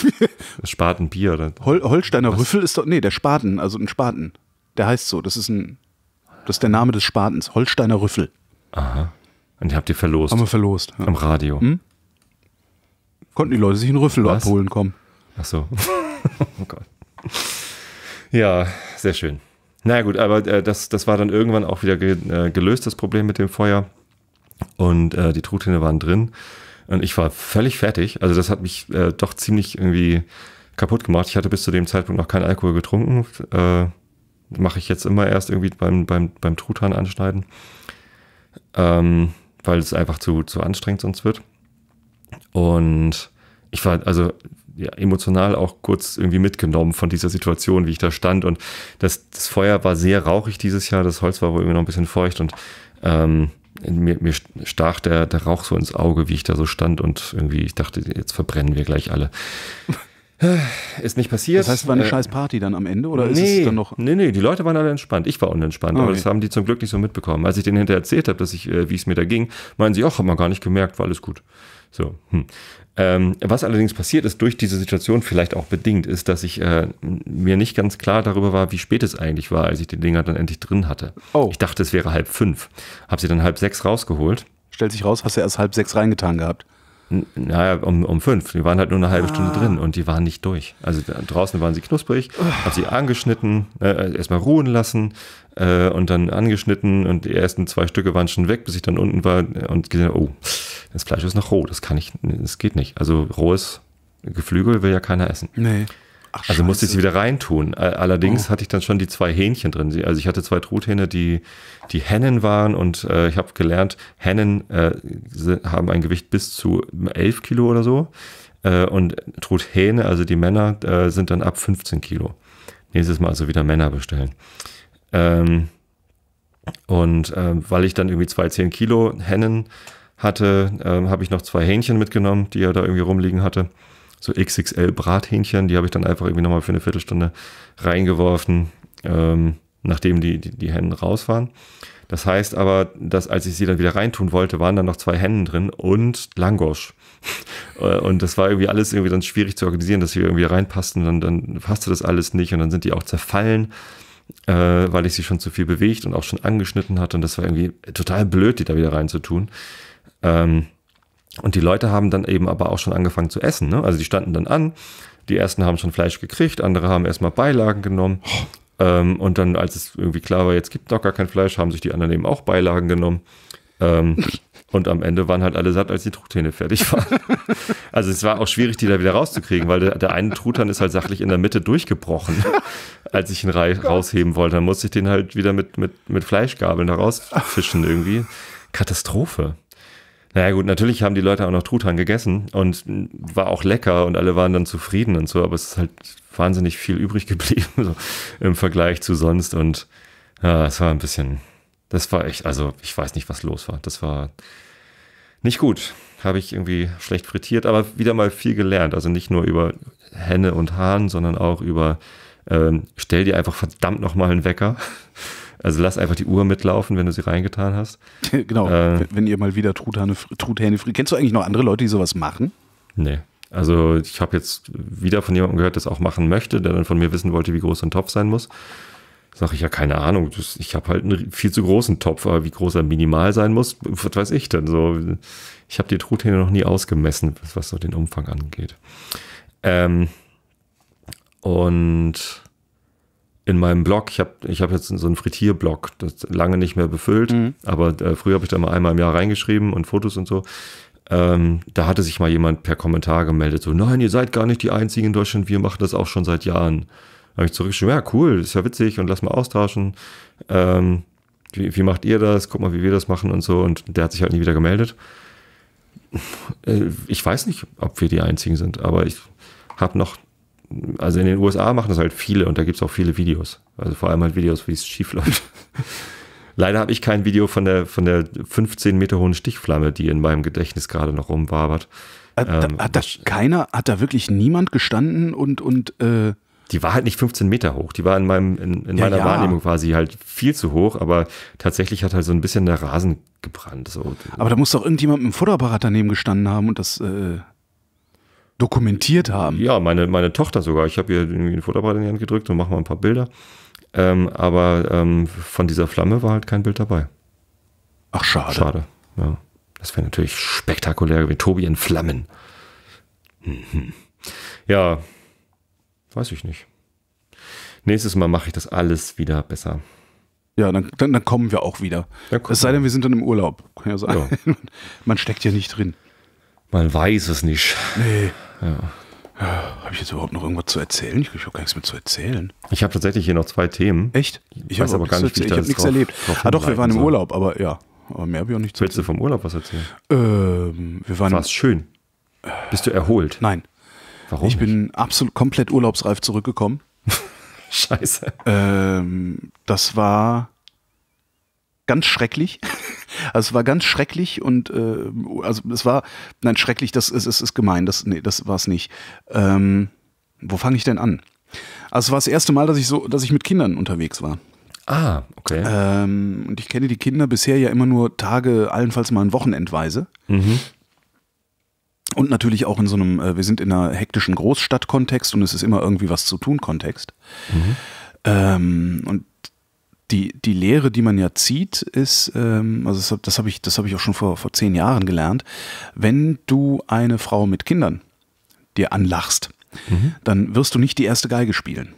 *laughs* Spatenbier oder? Hol Holsteiner Was? Rüffel ist doch, nee, der Spaten, also ein Spaten. Der heißt so. Das ist ein, das ist der Name des Spatens. Holsteiner Rüffel. Aha. Und die habt ihr verlost? Haben wir verlost. Ja. Am Radio. Hm? Konnten die Leute sich einen Rüffel Was? abholen kommen. Ach so. *laughs* oh Gott. Ja, sehr schön. Naja gut, aber äh, das, das war dann irgendwann auch wieder ge äh, gelöst, das Problem mit dem Feuer. Und äh, die Truthähne waren drin. Und ich war völlig fertig. Also das hat mich äh, doch ziemlich irgendwie kaputt gemacht. Ich hatte bis zu dem Zeitpunkt noch keinen Alkohol getrunken. Äh, mache ich jetzt immer erst irgendwie beim, beim, beim Truthahn anschneiden, ähm, weil es einfach zu, zu anstrengend sonst wird. Und ich war also ja, emotional auch kurz irgendwie mitgenommen von dieser Situation, wie ich da stand. Und das, das Feuer war sehr rauchig dieses Jahr, das Holz war wohl irgendwie noch ein bisschen feucht und ähm, mir, mir stach der, der Rauch so ins Auge, wie ich da so stand und irgendwie, ich dachte, jetzt verbrennen wir gleich alle. *laughs* Ist nicht passiert. Das heißt, es war eine äh, scheiß Party dann am Ende oder nee, ist es dann noch. Nee, nee, die Leute waren alle entspannt. Ich war unentspannt, okay. aber das haben die zum Glück nicht so mitbekommen. Als ich denen hinterher erzählt habe, dass ich, äh, wie es mir da ging, meinen sie, ach, hat man gar nicht gemerkt, war alles gut. So. Hm. Ähm, was allerdings passiert ist, durch diese Situation vielleicht auch bedingt, ist, dass ich äh, mir nicht ganz klar darüber war, wie spät es eigentlich war, als ich die Dinger dann endlich drin hatte. Oh. Ich dachte, es wäre halb fünf. Hab sie dann halb sechs rausgeholt. Stellt sich raus, hast du erst halb sechs reingetan gehabt. Naja, um, um fünf. Die waren halt nur eine halbe ah. Stunde drin und die waren nicht durch. Also draußen waren sie knusprig, oh. hab sie angeschnitten, äh, äh erstmal ruhen lassen äh, und dann angeschnitten und die ersten zwei Stücke waren schon weg, bis ich dann unten war und gesehen oh, das Fleisch ist noch roh, das kann ich, das geht nicht. Also rohes Geflügel will ja keiner essen. Nee. Ach, also musste ich sie wieder reintun. Allerdings oh. hatte ich dann schon die zwei Hähnchen drin. Also ich hatte zwei Truthähne, die, die Hennen waren und äh, ich habe gelernt, Hennen äh, haben ein Gewicht bis zu 11 Kilo oder so. Äh, und Truthähne, also die Männer, äh, sind dann ab 15 Kilo. Nächstes Mal also wieder Männer bestellen. Ähm, und ähm, weil ich dann irgendwie zwei 10 Kilo Hennen hatte, ähm, habe ich noch zwei Hähnchen mitgenommen, die er da irgendwie rumliegen hatte so XXL-Brathähnchen, die habe ich dann einfach irgendwie nochmal für eine Viertelstunde reingeworfen, ähm, nachdem die, die, die Hennen raus waren. Das heißt aber, dass als ich sie dann wieder reintun wollte, waren dann noch zwei Hennen drin und Langosch. *laughs* Äh, und das war irgendwie alles irgendwie dann schwierig zu organisieren, dass sie irgendwie reinpassten. Dann, dann passte das alles nicht und dann sind die auch zerfallen, äh, weil ich sie schon zu viel bewegt und auch schon angeschnitten hatte. Und das war irgendwie total blöd, die da wieder reinzutun. Ähm, und die Leute haben dann eben aber auch schon angefangen zu essen. Ne? Also die standen dann an, die ersten haben schon Fleisch gekriegt, andere haben erstmal Beilagen genommen. Ähm, und dann, als es irgendwie klar war, jetzt gibt noch gar kein Fleisch, haben sich die anderen eben auch Beilagen genommen. Ähm, *laughs* und am Ende waren halt alle satt, als die Truthähne fertig waren. *laughs* also es war auch schwierig, die da wieder rauszukriegen, weil der, der eine Truthahn ist halt sachlich in der Mitte durchgebrochen, *laughs* als ich ihn oh rausheben wollte. Dann musste ich den halt wieder mit, mit, mit Fleischgabeln da rausfischen irgendwie. Katastrophe. Naja gut, natürlich haben die Leute auch noch Truthahn gegessen und war auch lecker und alle waren dann zufrieden und so, aber es ist halt wahnsinnig viel übrig geblieben *laughs* so, im Vergleich zu sonst und ja, es war ein bisschen, das war echt, also ich weiß nicht, was los war. Das war nicht gut, habe ich irgendwie schlecht frittiert, aber wieder mal viel gelernt, also nicht nur über Henne und Hahn, sondern auch über ähm, stell dir einfach verdammt nochmal einen Wecker also lass einfach die Uhr mitlaufen, wenn du sie reingetan hast. *laughs* genau, äh, wenn ihr mal wieder Truthahne, Truthähne friert. Kennst du eigentlich noch andere Leute, die sowas machen? Nee. Also ich habe jetzt wieder von jemandem gehört, der es auch machen möchte, der dann von mir wissen wollte, wie groß ein Topf sein muss. Sag ich ja keine Ahnung. Das, ich habe halt einen viel zu großen Topf, aber wie groß er minimal sein muss, was weiß ich denn so. Ich habe die Truthähne noch nie ausgemessen, was so den Umfang angeht. Ähm, und in meinem Blog, ich habe ich hab jetzt so einen Frittierblog, das lange nicht mehr befüllt, mhm. aber äh, früher habe ich da mal einmal im Jahr reingeschrieben und Fotos und so. Ähm, da hatte sich mal jemand per Kommentar gemeldet, so, nein, ihr seid gar nicht die Einzigen in Deutschland, wir machen das auch schon seit Jahren. Da habe ich zurückgeschrieben, ja, cool, ist ja witzig und lass mal austauschen. Ähm, wie, wie macht ihr das? Guck mal, wie wir das machen und so. Und der hat sich halt nie wieder gemeldet. Äh, ich weiß nicht, ob wir die Einzigen sind, aber ich habe noch also in den USA machen das halt viele und da gibt es auch viele Videos. Also vor allem halt Videos, wie es schief läuft. *laughs* Leider habe ich kein Video von der, von der 15 Meter hohen Stichflamme, die in meinem Gedächtnis gerade noch rumwabert. Hat, ähm, hat da keiner, hat da wirklich niemand gestanden und, und äh die war halt nicht 15 Meter hoch. Die war in meinem, in, in ja, meiner ja. Wahrnehmung quasi halt viel zu hoch, aber tatsächlich hat halt so ein bisschen der Rasen gebrannt. So. Aber da muss doch irgendjemand mit dem Fotoapparat daneben gestanden haben und das äh dokumentiert haben. Ja, meine, meine Tochter sogar. Ich habe ihr den Fotoapparat in die Hand gedrückt und mache mal ein paar Bilder. Ähm, aber ähm, von dieser Flamme war halt kein Bild dabei. Ach, schade. Schade, ja. Das wäre natürlich spektakulär gewesen. Tobi in Flammen. Mhm. Ja, weiß ich nicht. Nächstes Mal mache ich das alles wieder besser. Ja, dann, dann, dann kommen wir auch wieder. Es sei denn, wir sind dann im Urlaub. Kann ja sein. Ja. *laughs* Man steckt ja nicht drin. Man weiß es nicht. Nee. Ja. Habe ich jetzt überhaupt noch irgendwas zu erzählen? Ich habe gar nichts mehr zu erzählen. Ich habe tatsächlich hier noch zwei Themen. Echt? Ich weiß aber gar nicht, wie ich, ich habe nichts erlebt. Drauf ah doch, wir waren im Urlaub, aber ja. Aber mehr habe ich auch nicht zu erzählen. Willst du vom Urlaub was erzählen? Ähm, wir waren. War es schön? Bist du erholt? Nein. Warum? Ich bin absolut komplett urlaubsreif zurückgekommen. *laughs* Scheiße. Ähm, das war ganz schrecklich. *laughs* Also es war ganz schrecklich und äh, also es war, nein, schrecklich, das ist, ist, ist gemein, das, nee, das war es nicht. Ähm, wo fange ich denn an? Also es war das erste Mal, dass ich so, dass ich mit Kindern unterwegs war. Ah, okay. Ähm, und ich kenne die Kinder bisher ja immer nur Tage, allenfalls mal ein Wochenendweise. Mhm. Und natürlich auch in so einem, äh, wir sind in einer hektischen Großstadt-Kontext und es ist immer irgendwie was zu tun-Kontext. Mhm. Ähm, und die, die Lehre, die man ja zieht, ist, ähm, also das, das habe ich, hab ich auch schon vor, vor zehn Jahren gelernt, wenn du eine Frau mit Kindern dir anlachst, mhm. dann wirst du nicht die erste Geige spielen.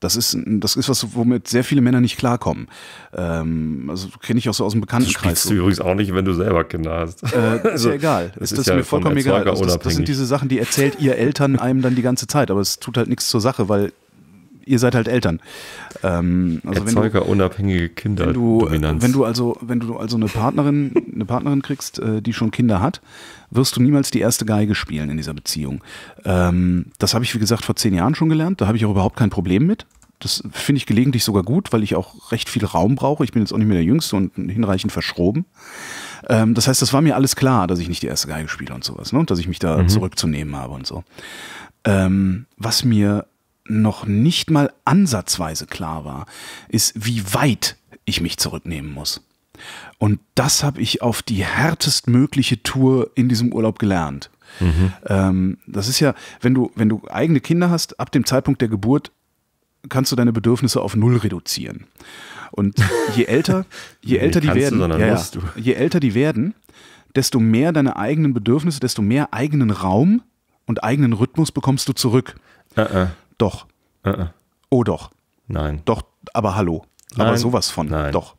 Das ist, das ist was, womit sehr viele Männer nicht klarkommen. Ähm, also kenne ich auch so aus dem Bekanntenkreis. Das spielst du übrigens auch nicht, wenn du selber Kinder hast. Äh, ist *laughs* also ja egal. Das ist, das ja mir vollkommen egal. Also das, das, sind diese Sachen, die erzählt ihr Eltern einem dann die ganze Zeit, aber es tut halt nichts zur Sache, weil ihr seid halt Eltern. Ähm, also Erzeuger du, unabhängige Kinder. Wenn du, wenn du also, wenn du also eine Partnerin, *laughs* eine Partnerin kriegst, äh, die schon Kinder hat, wirst du niemals die erste Geige spielen in dieser Beziehung. Ähm, das habe ich, wie gesagt, vor zehn Jahren schon gelernt. Da habe ich auch überhaupt kein Problem mit. Das finde ich gelegentlich sogar gut, weil ich auch recht viel Raum brauche. Ich bin jetzt auch nicht mehr der Jüngste und hinreichend verschroben. Ähm, das heißt, das war mir alles klar, dass ich nicht die erste Geige spiele und sowas, ne? und dass ich mich da mhm. zurückzunehmen habe und so. Ähm, was mir noch nicht mal ansatzweise klar war, ist, wie weit ich mich zurücknehmen muss. Und das habe ich auf die härtestmögliche Tour in diesem Urlaub gelernt. Mhm. Ähm, das ist ja, wenn du, wenn du eigene Kinder hast, ab dem Zeitpunkt der Geburt kannst du deine Bedürfnisse auf null reduzieren. Und je älter, *laughs* je nee, älter die werden, du, ja, je älter die werden, desto mehr deine eigenen Bedürfnisse, desto mehr eigenen Raum und eigenen Rhythmus bekommst du zurück. Uh -uh. Doch. Äh, äh. Oh doch. Nein. Doch, aber hallo. Nein. Aber sowas von. Nein. Doch.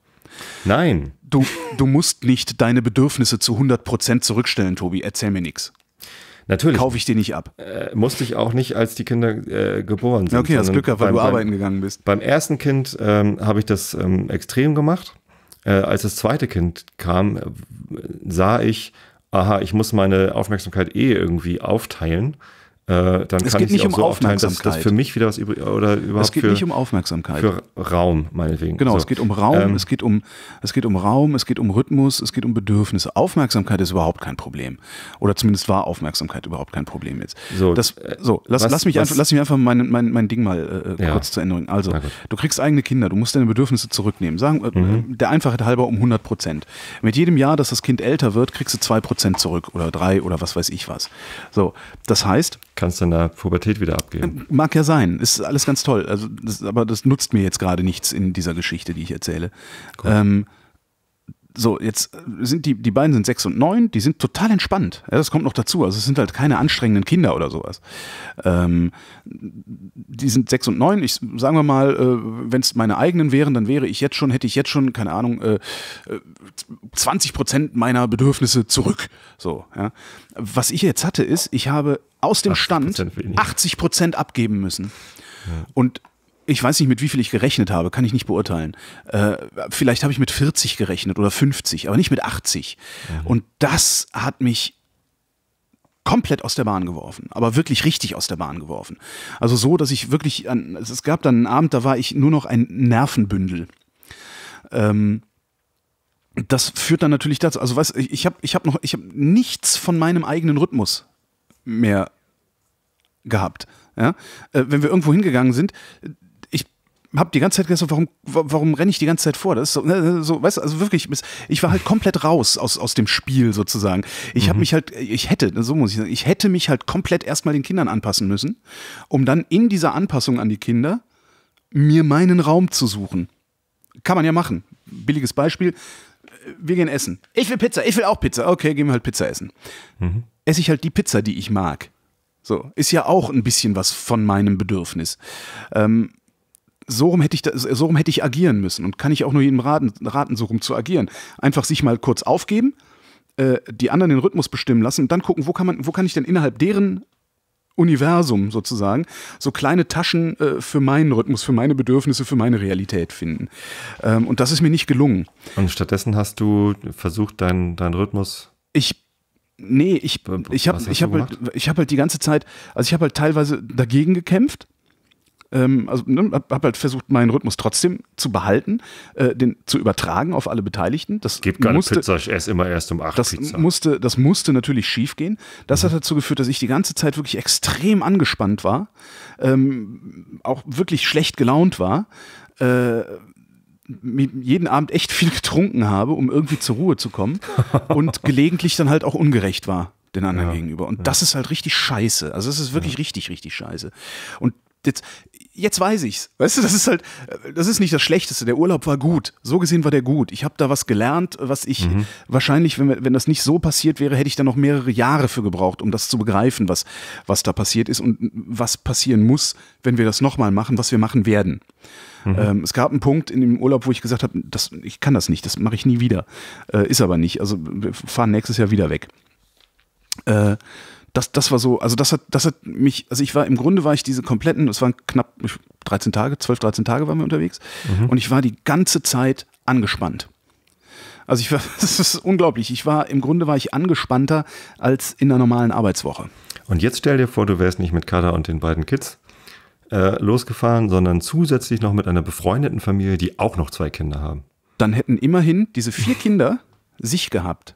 Nein. Du, du musst nicht deine Bedürfnisse zu 100% zurückstellen, Tobi. Erzähl mir nichts. Natürlich. Kaufe ich dir nicht ab. Äh, musste ich auch nicht, als die Kinder äh, geboren sind. Okay, hast Glück gehabt, weil du arbeiten gegangen bist. Beim ersten Kind ähm, habe ich das ähm, extrem gemacht. Äh, als das zweite Kind kam, äh, sah ich, aha, ich muss meine Aufmerksamkeit eh irgendwie aufteilen. Äh, dann kann es geht ich nicht um so Aufmerksamkeit. Aufteilen, dass, dass für mich wieder was übrig oder überhaupt Es geht für, nicht um Aufmerksamkeit. Für Raum, meinetwegen. Genau, so. es geht um Raum, ähm, es, geht um, es geht um Raum, es geht um Rhythmus, es geht um Bedürfnisse. Aufmerksamkeit ist überhaupt kein Problem. Oder zumindest war Aufmerksamkeit überhaupt kein Problem jetzt. So, das, äh, so lass, was, lass, mich was, einfach, lass mich einfach mein, mein, mein Ding mal äh, äh ja. kurz zu Ende bringen. Also, du kriegst eigene Kinder, du musst deine Bedürfnisse zurücknehmen. Sagen, mhm. der Einfachheit halber um 100 Prozent. Mit jedem Jahr, dass das Kind älter wird, kriegst du 2 Prozent zurück oder 3 oder was weiß ich was. So, das heißt, kannst du in Pubertät wieder abgeben. Ähm, mag ja sein, ist alles ganz toll. Also, das, aber das nutzt mir jetzt gerade nichts in dieser Geschichte, die ich erzähle. Cool. Ähm, so, jetzt äh, sind die, die beiden sind sechs und neun, die sind total entspannt. Ja, das kommt noch dazu. Also es sind halt keine anstrengenden Kinder oder sowas. Ähm, die sind sechs und neun. Ich sagen wir mal, äh, wenn es meine eigenen wären, dann wäre ich jetzt schon, hätte ich jetzt schon, keine Ahnung, äh, 20 äh, Prozent meiner Bedürfnisse zurück. So, ja. Was ich jetzt hatte, ist, ich habe aus dem Stand 80 Prozent abgeben müssen. Ja. Und ich weiß nicht, mit wie viel ich gerechnet habe, kann ich nicht beurteilen. Äh, vielleicht habe ich mit 40 gerechnet oder 50, aber nicht mit 80. Mhm. Und das hat mich komplett aus der Bahn geworfen, aber wirklich richtig aus der Bahn geworfen. Also so, dass ich wirklich, an, es gab dann einen Abend, da war ich nur noch ein Nervenbündel. Ähm, das führt dann natürlich dazu. Also weißt, ich habe ich hab noch, ich habe nichts von meinem eigenen Rhythmus mehr gehabt. Ja? Äh, wenn wir irgendwo hingegangen sind, habe die ganze Zeit gedacht, warum, warum renne ich die ganze Zeit vor? Das ist so, ne, so, weißt du, also wirklich, ich war halt komplett raus aus, aus dem Spiel sozusagen. Ich mhm. habe mich halt, ich hätte, so muss ich sagen, ich hätte mich halt komplett erstmal den Kindern anpassen müssen, um dann in dieser Anpassung an die Kinder mir meinen Raum zu suchen. Kann man ja machen. Billiges Beispiel. Wir gehen essen. Ich will Pizza, ich will auch Pizza. Okay, gehen wir halt Pizza essen. Mhm. Esse ich halt die Pizza, die ich mag. So, ist ja auch ein bisschen was von meinem Bedürfnis. Ähm, so rum hätte ich, so rum hätte ich agieren müssen und kann ich auch nur jedem raten, raten, so rum zu agieren. Einfach sich mal kurz aufgeben, äh, die anderen den Rhythmus bestimmen lassen und dann gucken, wo kann man, wo kann ich denn innerhalb deren Universum sozusagen, so kleine Taschen äh, für meinen Rhythmus, für meine Bedürfnisse, für meine Realität finden. Ähm, und das ist mir nicht gelungen. Und stattdessen hast du versucht, deinen dein Rhythmus. Ich Nee, ich, ich habe ich hab halt, hab halt die ganze Zeit, also ich habe halt teilweise dagegen gekämpft, ähm, also ne, habe halt versucht, meinen Rhythmus trotzdem zu behalten, äh, den zu übertragen auf alle Beteiligten. Das Gibt keine musste, Pizza, ich esse immer erst um 8 das Pizza. Musste, das musste natürlich schief gehen. Das mhm. hat dazu geführt, dass ich die ganze Zeit wirklich extrem angespannt war, ähm, auch wirklich schlecht gelaunt war. Äh, jeden Abend echt viel *laughs* getrunken habe, um irgendwie zur Ruhe zu kommen *laughs* und gelegentlich dann halt auch ungerecht war den anderen ja, gegenüber. Und ja. das ist halt richtig scheiße. Also es ist wirklich ja. richtig, richtig scheiße. Und jetzt jetzt weiß ich's. Weißt du, das ist halt, äh, das ist nicht das Schlechteste. Der Urlaub war gut. So gesehen war der gut. Ich habe da was gelernt, was ich mhm. wahrscheinlich, wenn, wenn das nicht so passiert wäre, hätte ich da noch mehrere Jahre für gebraucht, um das zu begreifen, was, was da passiert ist und was passieren muss, wenn wir das nochmal machen, was wir machen werden. Mhm. Ähm, es gab einen Punkt in dem Urlaub, wo ich gesagt habe, ich kann das nicht, das mache ich nie wieder. Äh, ist aber nicht. Also wir fahren nächstes Jahr wieder weg. Äh, das, das war so, also das hat, das hat mich, also ich war im Grunde war ich diese kompletten, es waren knapp 13 Tage, 12, 13 Tage waren wir unterwegs mhm. und ich war die ganze Zeit angespannt. Also ich war, *laughs* das ist unglaublich. Ich war, im Grunde war ich angespannter als in einer normalen Arbeitswoche. Und jetzt stell dir vor, du wärst nicht mit Kada und den beiden Kids äh, losgefahren, sondern zusätzlich noch mit einer befreundeten Familie, die auch noch zwei Kinder haben. Dann hätten immerhin diese vier Kinder sich gehabt.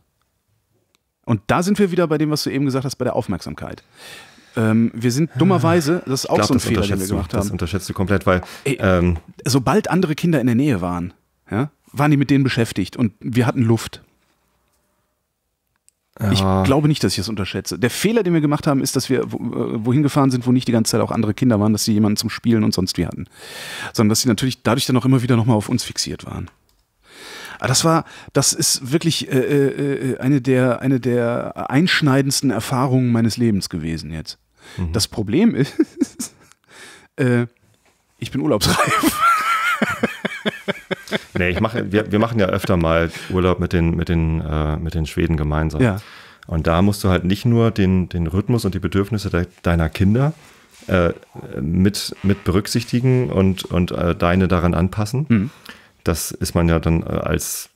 Und da sind wir wieder bei dem, was du eben gesagt hast, bei der Aufmerksamkeit. Ähm, wir sind dummerweise, das ist auch glaub, so ein Fehler, den wir gemacht haben. Das unterschätzt du komplett, weil Ey, ähm, sobald andere Kinder in der Nähe waren, ja, waren die mit denen beschäftigt und wir hatten Luft. Ich ja. glaube nicht, dass ich das unterschätze. Der Fehler, den wir gemacht haben, ist, dass wir äh, wohin gefahren sind, wo nicht die ganze Zeit auch andere Kinder waren, dass sie jemanden zum Spielen und sonst wie hatten. Sondern dass sie natürlich dadurch dann auch immer wieder nochmal auf uns fixiert waren. Aber ah, das war, das ist wirklich äh, äh, äh, eine, der, eine der einschneidendsten Erfahrungen meines Lebens gewesen jetzt. Mhm. Das Problem ist, *laughs* äh, ich bin urlaubsreif. *laughs* nee, ich mache, wir, wir machen ja öfter mal Urlaub mit den, mit den, äh, mit den Schweden gemeinsam. Ja. Und da musst du halt nicht nur den, den Rhythmus und die Bedürfnisse de, deiner Kinder äh, mit, mit berücksichtigen und, und äh, deine daran anpassen, mhm das ist man ja dann äh, als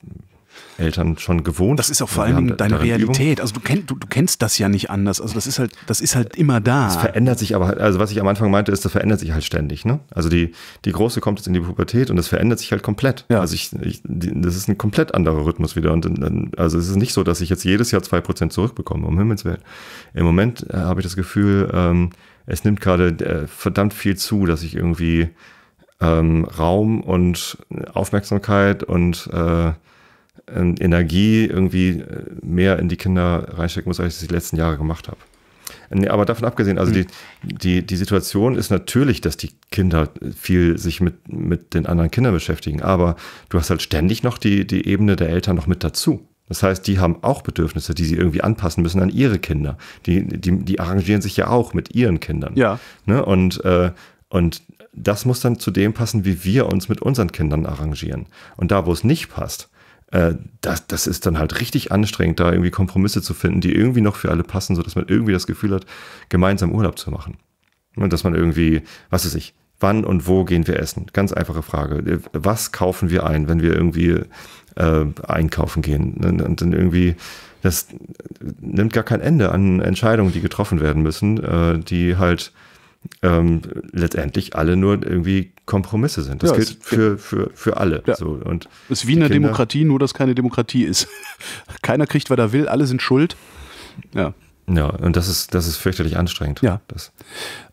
Eltern schon gewohnt. Das ist auch vor allem deine Realität. Übung. Also du, kenn, du, du, kennst das ja nicht anders. Also das ist halt, das ist halt immer da. Es verändert sich aber, halt, also was ich am Anfang meinte, ist, das verändert sich halt ständig. Ne? Also die, die Große kommt jetzt in die Pubertät und das verändert sich halt komplett. Ja. Also ich, ich, das ist ein komplett anderer Rhythmus wieder. Und dann, also es ist nicht so, dass ich jetzt jedes Jahr zwei Prozent zurückbekomme, um Himmels Willen. Im Moment äh, habe ich das Gefühl, ähm, es nimmt gerade äh, verdammt viel zu, dass ich irgendwie ähm, Raum und Aufmerksamkeit und äh, Energie irgendwie äh, mehr in die Kinder reinstecken muss, als ich das die letzten Jahre gemacht habe. Nee, aber davon abgesehen, also mhm. die, die, die Situation ist natürlich, dass die Kinder viel sich mit, mit den anderen Kindern beschäftigen, aber du hast halt ständig noch die, die Ebene der Eltern noch mit dazu. Das heißt, die haben auch Bedürfnisse, die sie irgendwie anpassen müssen an ihre Kinder. Die, die, die arrangieren sich ja auch mit ihren Kindern. Ja. Ne? Und, äh, und das muss dann zu dem passen, wie wir uns mit unseren Kindern arrangieren. Und da, wo es nicht passt, äh, das, das ist dann halt richtig anstrengend, da irgendwie Kompromisse zu finden, die irgendwie noch für alle passen, sodass man irgendwie das Gefühl hat, gemeinsam Urlaub zu machen. Und dass man irgendwie, was weiß ich, wann und wo gehen wir essen? Ganz einfache Frage. Was kaufen wir ein, wenn wir irgendwie äh, einkaufen gehen? Und dann irgendwie, das nimmt gar kein Ende an Entscheidungen, die getroffen werden müssen, äh, die halt ähm, letztendlich alle nur irgendwie Kompromisse sind. Das ja, gilt für, für, für alle. Ja. So, und ist wie in einer Demokratie, nur dass keine Demokratie ist. *laughs* Keiner kriegt, was er will, alle sind schuld. Ja. Ja, und das ist, das ist fürchterlich anstrengend. Ja. Das.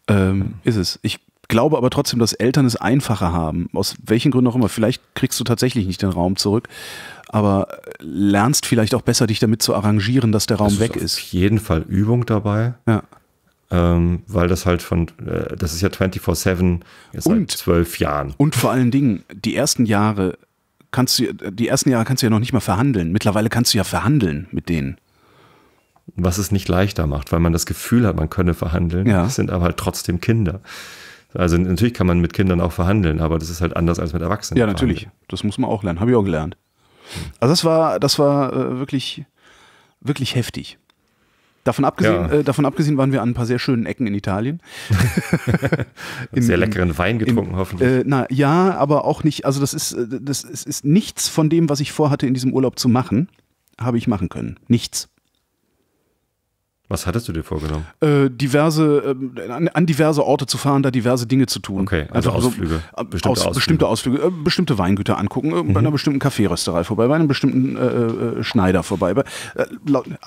Ähm, ist es. Ich glaube aber trotzdem, dass Eltern es einfacher haben. Aus welchen Gründen auch immer. Vielleicht kriegst du tatsächlich nicht den Raum zurück, aber lernst vielleicht auch besser, dich damit zu arrangieren, dass der Raum das weg ist. Auf jeden Fall Übung dabei. Ja ähm, weil das halt von, äh, das ist ja 24-7 seit zwölf Jahren. Und vor allen Dingen, die ersten Jahre kannst du, die ersten Jahre kannst du ja noch nicht mal verhandeln. Mittlerweile kannst du ja verhandeln mit denen. Was es nicht leichter macht, weil man das Gefühl hat, man könne verhandeln, ja. das sind aber halt trotzdem Kinder. Also natürlich kann man mit Kindern auch verhandeln, aber das ist halt anders als mit Erwachsenen. Ja, natürlich. Verhandeln. Das muss man auch lernen. Habe ich auch gelernt. Also das war, das war äh, wirklich, wirklich heftig. Davon abgesehen, ja. äh, davon abgesehen waren wir an ein paar sehr schönen Ecken in Italien. *laughs* in, sehr leckeren Wein getrunken, in, hoffentlich. Äh, na ja, aber auch nicht. Also, das ist, äh, das ist, ist nichts von dem, was ich vorhatte, in diesem Urlaub zu machen, habe ich machen können. Nichts. Was hattest du dir vorgenommen? Äh, diverse, äh, an, an, diverse Orte zu fahren, da diverse Dinge zu tun. Okay, also, also Ausflüge. So, äh, bestimmte, aus, Ausflüge. bestimmte Ausflüge, äh, bestimmte Weingüter angucken, äh, mhm. bei einer bestimmten Kaffeerösterei vorbei, bei einem bestimmten Schneider vorbei. Bei,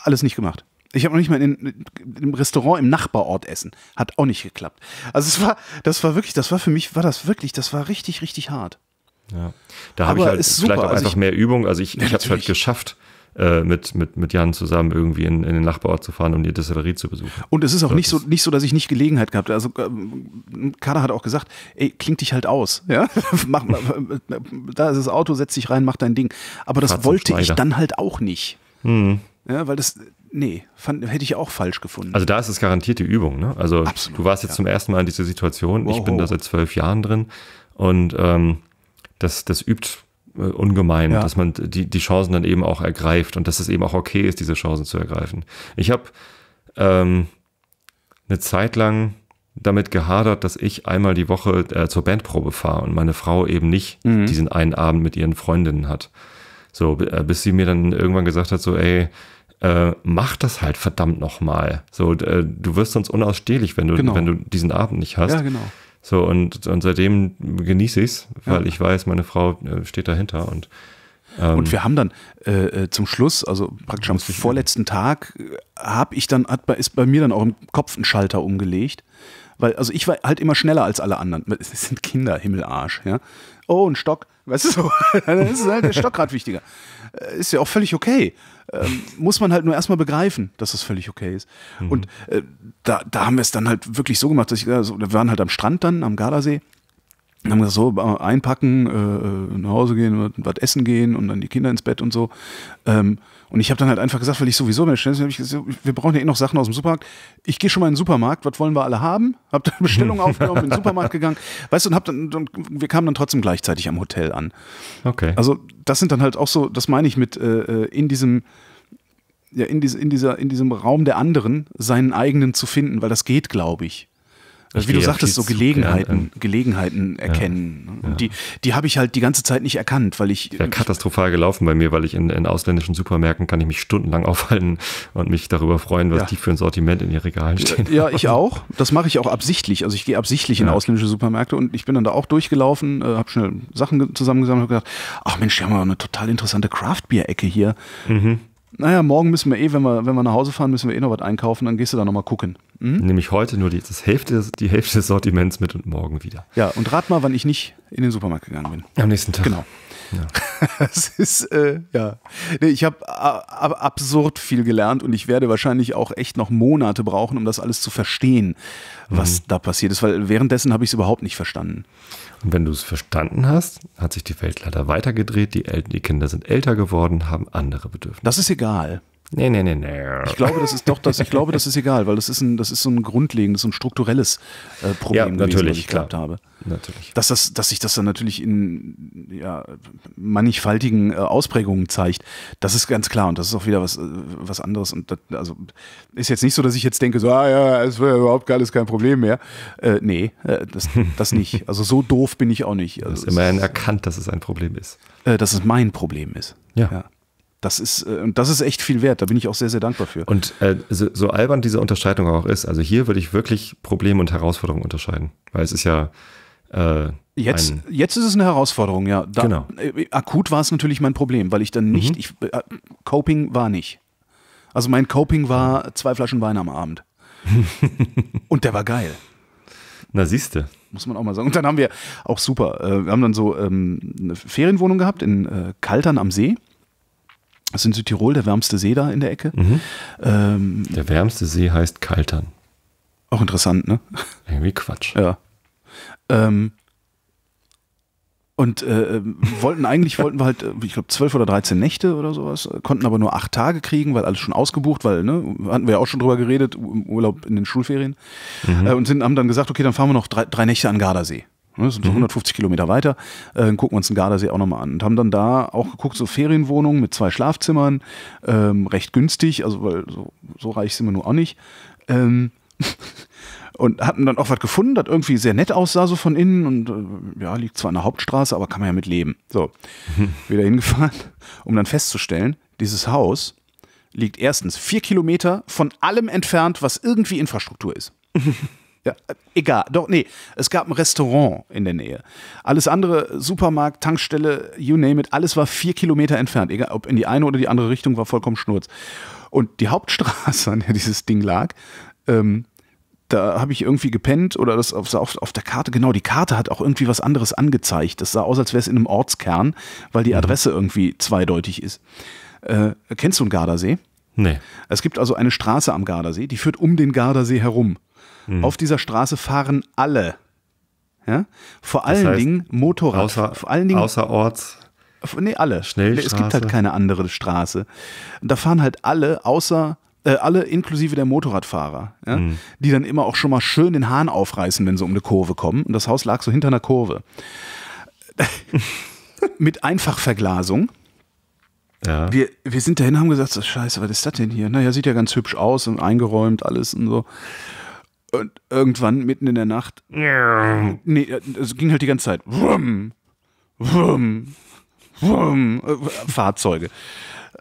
alles nicht gemacht. Ich habe noch nicht mal in, im Restaurant im Nachbarort essen. Hat auch nicht geklappt. Also es war, das war wirklich, das war für mich, war das wirklich, das war richtig, richtig hart. Ja. Da habe ich halt vielleicht super. auch also einfach ich, mehr Übung. Also ich, ja, ich habe es halt geschafft, äh, mit, mit, mit Jan zusammen irgendwie in, in den Nachbarort zu fahren, um die Distillerie zu besuchen. Und es ist auch nicht so, nicht so, dass ich nicht Gelegenheit gehabt habe. Also ähm, Kader hat auch gesagt, ey, klingt dich halt aus. *laughs* Ja? mach, da ist das Auto, setz dich rein, mach dein Ding. Aber das wollte ich dann halt auch nicht. Mhm. Ja, weil das, Nee, fand, hätte ich auch falsch gefunden. Also da ist es garantiert die Übung. Ne? Also Absolut, du warst jetzt ja. zum ersten Mal in dieser Situation. Wow, ich bin wow. da seit zwölf Jahren drin und ähm, das, das übt äh, ungemein, ja. dass man die, die Chancen dann eben auch ergreift und dass es eben auch okay ist, diese Chancen zu ergreifen. Ich habe ähm, eine Zeit lang damit gehadert, dass ich einmal die Woche äh, zur Bandprobe fahre und meine Frau eben nicht mhm. diesen einen Abend mit ihren Freundinnen hat. So, äh, bis sie mir dann irgendwann gesagt hat, so, ey, äh, mach das halt verdammt nochmal. So, äh, du wirst sonst unausstehlich, wenn du, genau. wenn du diesen Abend nicht hast. Ja, genau. So, und, und seitdem genieße ich es, weil ja. ich weiß, meine Frau äh, steht dahinter und ähm, und wir haben dann äh, äh, zum Schluss, also praktisch am vorletzten Tag, äh, habe ich dann, hat, ist bei mir dann auch im Kopf ein Schalter umgelegt. Weil, also ich war halt immer schneller als alle anderen. *laughs* Es sind Kinder, Himmelarsch, ja. Oh, ein Stock, weißt du so, *laughs* dann ist halt der Stock gerade wichtiger. Ist ja auch völlig okay ähm, muss man halt nur erstmal begreifen, dass das völlig okay ist. Mhm. Und äh, da, da haben wir es dann halt wirklich so gemacht, dass ich, also, wir waren halt am Strand dann, am Gardasee, und haben gesagt, so äh, einpacken, äh, äh, nach Hause gehen, was essen gehen und dann die Kinder ins Bett und so. Ähm, und ich habe dann halt einfach gesagt, weil ich sowieso bei schnell, Schnellste, hab ich gesagt, wir brauchen ja eh noch Sachen aus dem Supermarkt. Ich gehe schon mal in den Supermarkt, was wollen wir alle haben? Hab dann *laughs* Bestellung aufgenommen, in den Supermarkt gegangen. Weißt du, und hab dann, und wir kamen dann trotzdem gleichzeitig am Hotel an. Okay. Also das sind dann halt auch so, das meine ich mit äh, äh in diesem ja, in, diese, in, dieser, in diesem Raum der anderen seinen eigenen zu finden, weil das geht, glaube ich. Also wie du sagtest, so Gelegenheiten, ja, Gelegenheiten erkennen. Ja, ja. die, die habe ich halt die ganze Zeit nicht erkannt, weil ich. Ja, katastrophal gelaufen bei mir, weil ich in, in ausländischen Supermärkten kann ich mich stundenlang *laughs* aufhalten und mich darüber freuen, was die für ein Sortiment in ihren Regalen stehen. Ja, *laughs* ich auch. Das mache ich auch absichtlich. Also ich gehe absichtlich in ausländische Supermärkte und ich bin dann da auch durchgelaufen, äh, habe schnell Sachen zusammengesammelt und gedacht, ach Mensch, hier haben wir eine total interessante Craft-Bier-Ecke hier. Mhm. Naja, morgen müssen wir eh, wenn wir, wenn wir nach Hause fahren, müssen wir eh noch was einkaufen, dann gehst du da nochmal gucken. Mhm. ich heute nur die, das Hälfte, die Hälfte des Sortiments mit und morgen wieder. Ja, und rat mal, wann ich nicht in den Supermarkt gegangen bin. Am nächsten Tag. Genau. Ja. *laughs* das ist, äh, ja. Nee, ich habe absurd viel gelernt und ich werde wahrscheinlich auch echt noch Monate brauchen, um das alles zu verstehen, was mhm. da passiert ist, weil währenddessen habe ich es überhaupt nicht verstanden. Und wenn du es verstanden hast, hat sich die Welt leider weitergedreht, die, El die Kinder sind älter geworden, haben andere Bedürfnisse. Das ist egal. Nee, nee, nee, nee. Ich glaube, das ist doch das, ich glaube, das ist egal, weil das ist ein, das ist so ein grundlegendes, so ein strukturelles äh, Problem, ja, natürlich, gewesen, was ich gehabt habe. Natürlich. Dass, das, dass sich das dann natürlich in ja, mannigfaltigen äh, Ausprägungen zeigt, das ist ganz klar und das ist auch wieder was, äh, was anderes. Und das, also ist jetzt nicht so, dass ich jetzt denke, so, ah ja, es wäre überhaupt alles kein Problem mehr. Äh, nee, äh, das, das nicht. Also so doof bin ich auch nicht. Also, du hast immerhin erkannt, dass es ein Problem ist. Äh, dass es mein Problem ist. ja. ja. Das ist, äh, und das ist echt viel wert. Da bin ich auch sehr, sehr dankbar für. Und äh, so, so, albern diese Unterscheidung auch ist, also hier würde ich wirklich Probleme und Herausforderungen unterscheiden. Weil es ist ja. Äh, jetzt, jetzt ist es eine Herausforderung, ja. Da, genau. Äh, akut war es natürlich mein Problem, weil ich dann mhm. nicht. Mhm. Ich, äh, Coping war nicht. Also mein Coping war zwei Flaschen Wein am Abend. *laughs* und der war geil. Na, siehste. Muss man auch mal sagen. Und dann haben wir auch super. Äh, wir haben dann so ähm, eine Ferienwohnung gehabt in Kaltern am See. Das ist in Südtirol der wärmste See da in der Ecke. Mhm. Ähm, der wärmste See heißt Kaltern. Auch interessant, ne? Irgendwie Quatsch. Ja. Ähm, und äh, äh wollten eigentlich, wollten wir halt, äh, ich glaube, zwölf oder dreizehn Nächte oder sowas, äh, konnten aber nur acht Tage kriegen, weil alles schon ausgebucht, weil, ne, hatten wir ja auch schon drüber geredet, im Urlaub in den Schulferien. Mhm. Äh, und sind, haben dann gesagt, okay, dann fahren wir noch drei, drei Nächte an Gardasee. Das ne, sind so 150 mhm. Kilometer weiter, äh, gucken uns den Gardasee auch nochmal an. Und haben dann da auch geguckt, so Ferienwohnungen mit zwei Schlafzimmern, ähm, recht günstig, also weil so, so reich sind wir nur auch nicht. Ähm, *laughs* und hatten dann auch was gefunden, das irgendwie sehr nett aussah, so von innen. Und äh, ja, liegt zwar an der Hauptstraße, aber kann man ja mit leben. So, mhm. wieder hingefahren, um dann festzustellen, dieses Haus liegt erstens vier Kilometer von allem entfernt, was irgendwie Infrastruktur ist. Mhm. *laughs* Ja, äh, egal, doch, nee. Es gab ein Restaurant in der Nähe. Alles andere, Supermarkt, Tankstelle, you name it, alles war vier Kilometer entfernt. Egal, ob in die eine oder die andere Richtung, war vollkommen schnurz. Und die Hauptstraße, *laughs* an der dieses Ding lag, ähm, da habe ich irgendwie gepennt oder das auf, auf, der Karte, genau, die Karte hat auch irgendwie was anderes angezeigt. Das sah aus, als wäre es in einem Ortskern, weil die mhm. Adresse irgendwie zweideutig ist. Äh, kennst du einen Gardasee? Nee. Es gibt also eine Straße am Gardasee, die führt um den Gardasee herum. Mhm. Auf dieser Straße fahren alle. Ja? Vor das allen heißt, Dingen Motorrad. Außer, vor allen Dingen, außerorts. Nee, alle. Es gibt halt keine andere Straße. Da fahren halt alle, außer äh, alle inklusive der Motorradfahrer, ja, mhm. die dann immer auch schon mal schön den Hahn aufreißen, wenn sie um eine Kurve kommen. Und das Haus lag so hinter einer Kurve. *laughs* Mit Einfachverglasung. Ja. Wir, wir sind dahin und haben gesagt: so, Scheiße, was ist das denn hier? Naja, sieht ja ganz hübsch aus und eingeräumt, alles und so. Und irgendwann mitten in der Nacht. Nee, es ging halt die ganze Zeit. Wum, wum, wum, Fahrzeuge.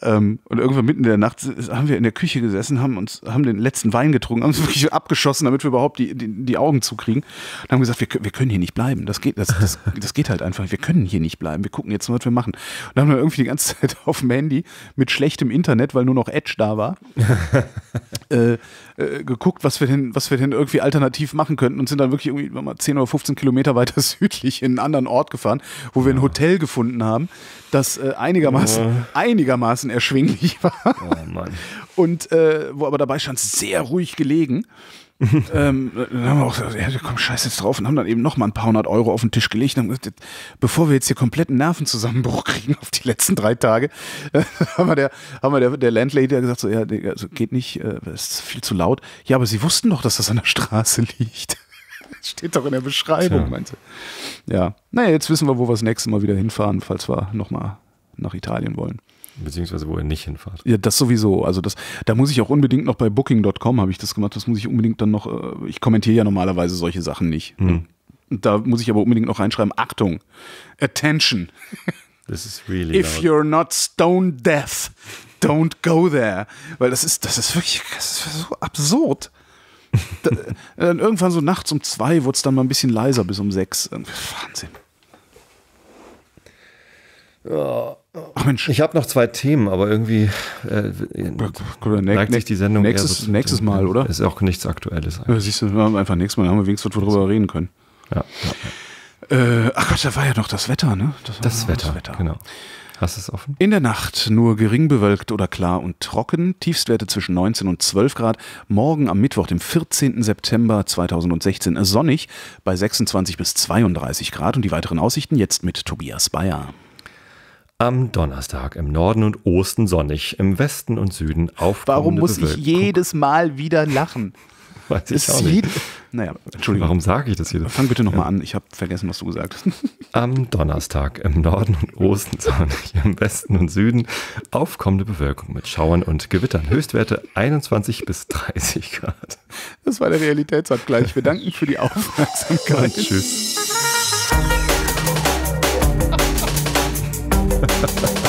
Ähm, und irgendwann mitten in der Nacht haben wir in der Küche gesessen, haben uns, haben den letzten Wein getrunken, haben uns *laughs* wirklich abgeschossen, damit wir überhaupt die, die, die Augen zukriegen. Und haben gesagt, wir, wir können hier nicht bleiben. Das geht, das, das, *laughs* das geht halt einfach. Wir können hier nicht bleiben. Wir gucken jetzt was wir machen. Und dann haben wir irgendwie die ganze *laughs* Zeit auf dem Handy mit schlechtem Internet, weil nur noch Edge da war, äh, äh, geguckt, was wir, denn, was wir denn irgendwie alternativ machen könnten und sind dann wirklich irgendwie mal 10 oder 15 Kilometer weiter *laughs* südlich in einen anderen Ort gefahren, wo wir ein Hotel gefunden haben, das äh, einigermaßen, ja. einigermaßen erschwinglich *laughs* war. Oh Mann. Und äh, wo aber dabei stand, sehr ruhig gelegen. *laughs* ähm, dann haben wir auch gesagt, ja, komm, scheiß jetzt drauf und haben dann eben nochmal ein paar hundert Euro auf den Tisch gelegt. Und gesagt, bevor wir jetzt hier kompletten Nervenzusammenbruch *laughs* kriegen auf die letzten drei Tage, äh, *laughs* haben wir der, haben wir der, der Landlady gesagt, so, ja, also geht nicht, äh, ist viel zu laut. Ja, aber sie wussten doch, dass das an der Straße liegt. Das Steht doch in der Beschreibung, Tja. meinte. Ja. Naja, jetzt wissen wir, wo wir das nächste Mal wieder hinfahren, falls wir nochmal nach Italien wollen. Beziehungsweise wo ihr nicht hinfahrt. Ja, das sowieso. Also das, da muss ich auch unbedingt noch bei Booking.com habe ich das gemacht. Das muss ich unbedingt dann noch. Äh, ich kommentiere ja normalerweise solche Sachen nicht. Mhm. Da muss ich aber unbedingt noch reinschreiben: Achtung, Attention. This is really. If loud. you're not stone deaf, don't go there. Weil das ist, das ist wirklich das ist so absurd. da, *laughs* dann irgendwann so nachts um zwei wurde es dann mal ein bisschen leiser bis um sechs. Wahnsinn. Ja. Ach Mensch. Ich habe noch zwei Themen, aber irgendwie äh, neigt sich die Sendung nächstes, so nächstes Mal, tun. oder? Ist auch nichts Aktuelles. Ja, siehst du, wir haben einfach nächstes Mal, haben wir wenigstens darüber reden können. Ja. ja. Äh, ach Gott, da war ja noch das Wetter, ne? Das, das Wetter, das Wetter, genau. Hast du es offen? In der Nacht nur gering bewölkt oder klar und trocken, Tiefstwerte zwischen 19 und 12 Grad. Morgen am Mittwoch, dem 14. September 2016, sonnig bei 26 bis 32 Grad. Und die weiteren Aussichten jetzt mit Tobias Bayer. Am Donnerstag im Norden und Osten sonnig, im Westen und Süden auf. Warum muss Bewölkung. ich jedes Mal wieder lachen? *laughs* Weiß ich auch nicht. Naja, Entschuldigung. Warum sage ich das hier? Fang bitte nochmal ja. an, ich habe vergessen, was du gesagt hast. *laughs* Am Donnerstag im Norden und Osten sonnig, im Westen und Süden aufkommende Bewölkung mit Schauern und Gewittern. Höchstwerte 21 bis 30 Grad. Das war der Realitätsabgleich. Wir danken für die *laughs* Aufmerksamkeit. Und tschüss. Ha ha ha.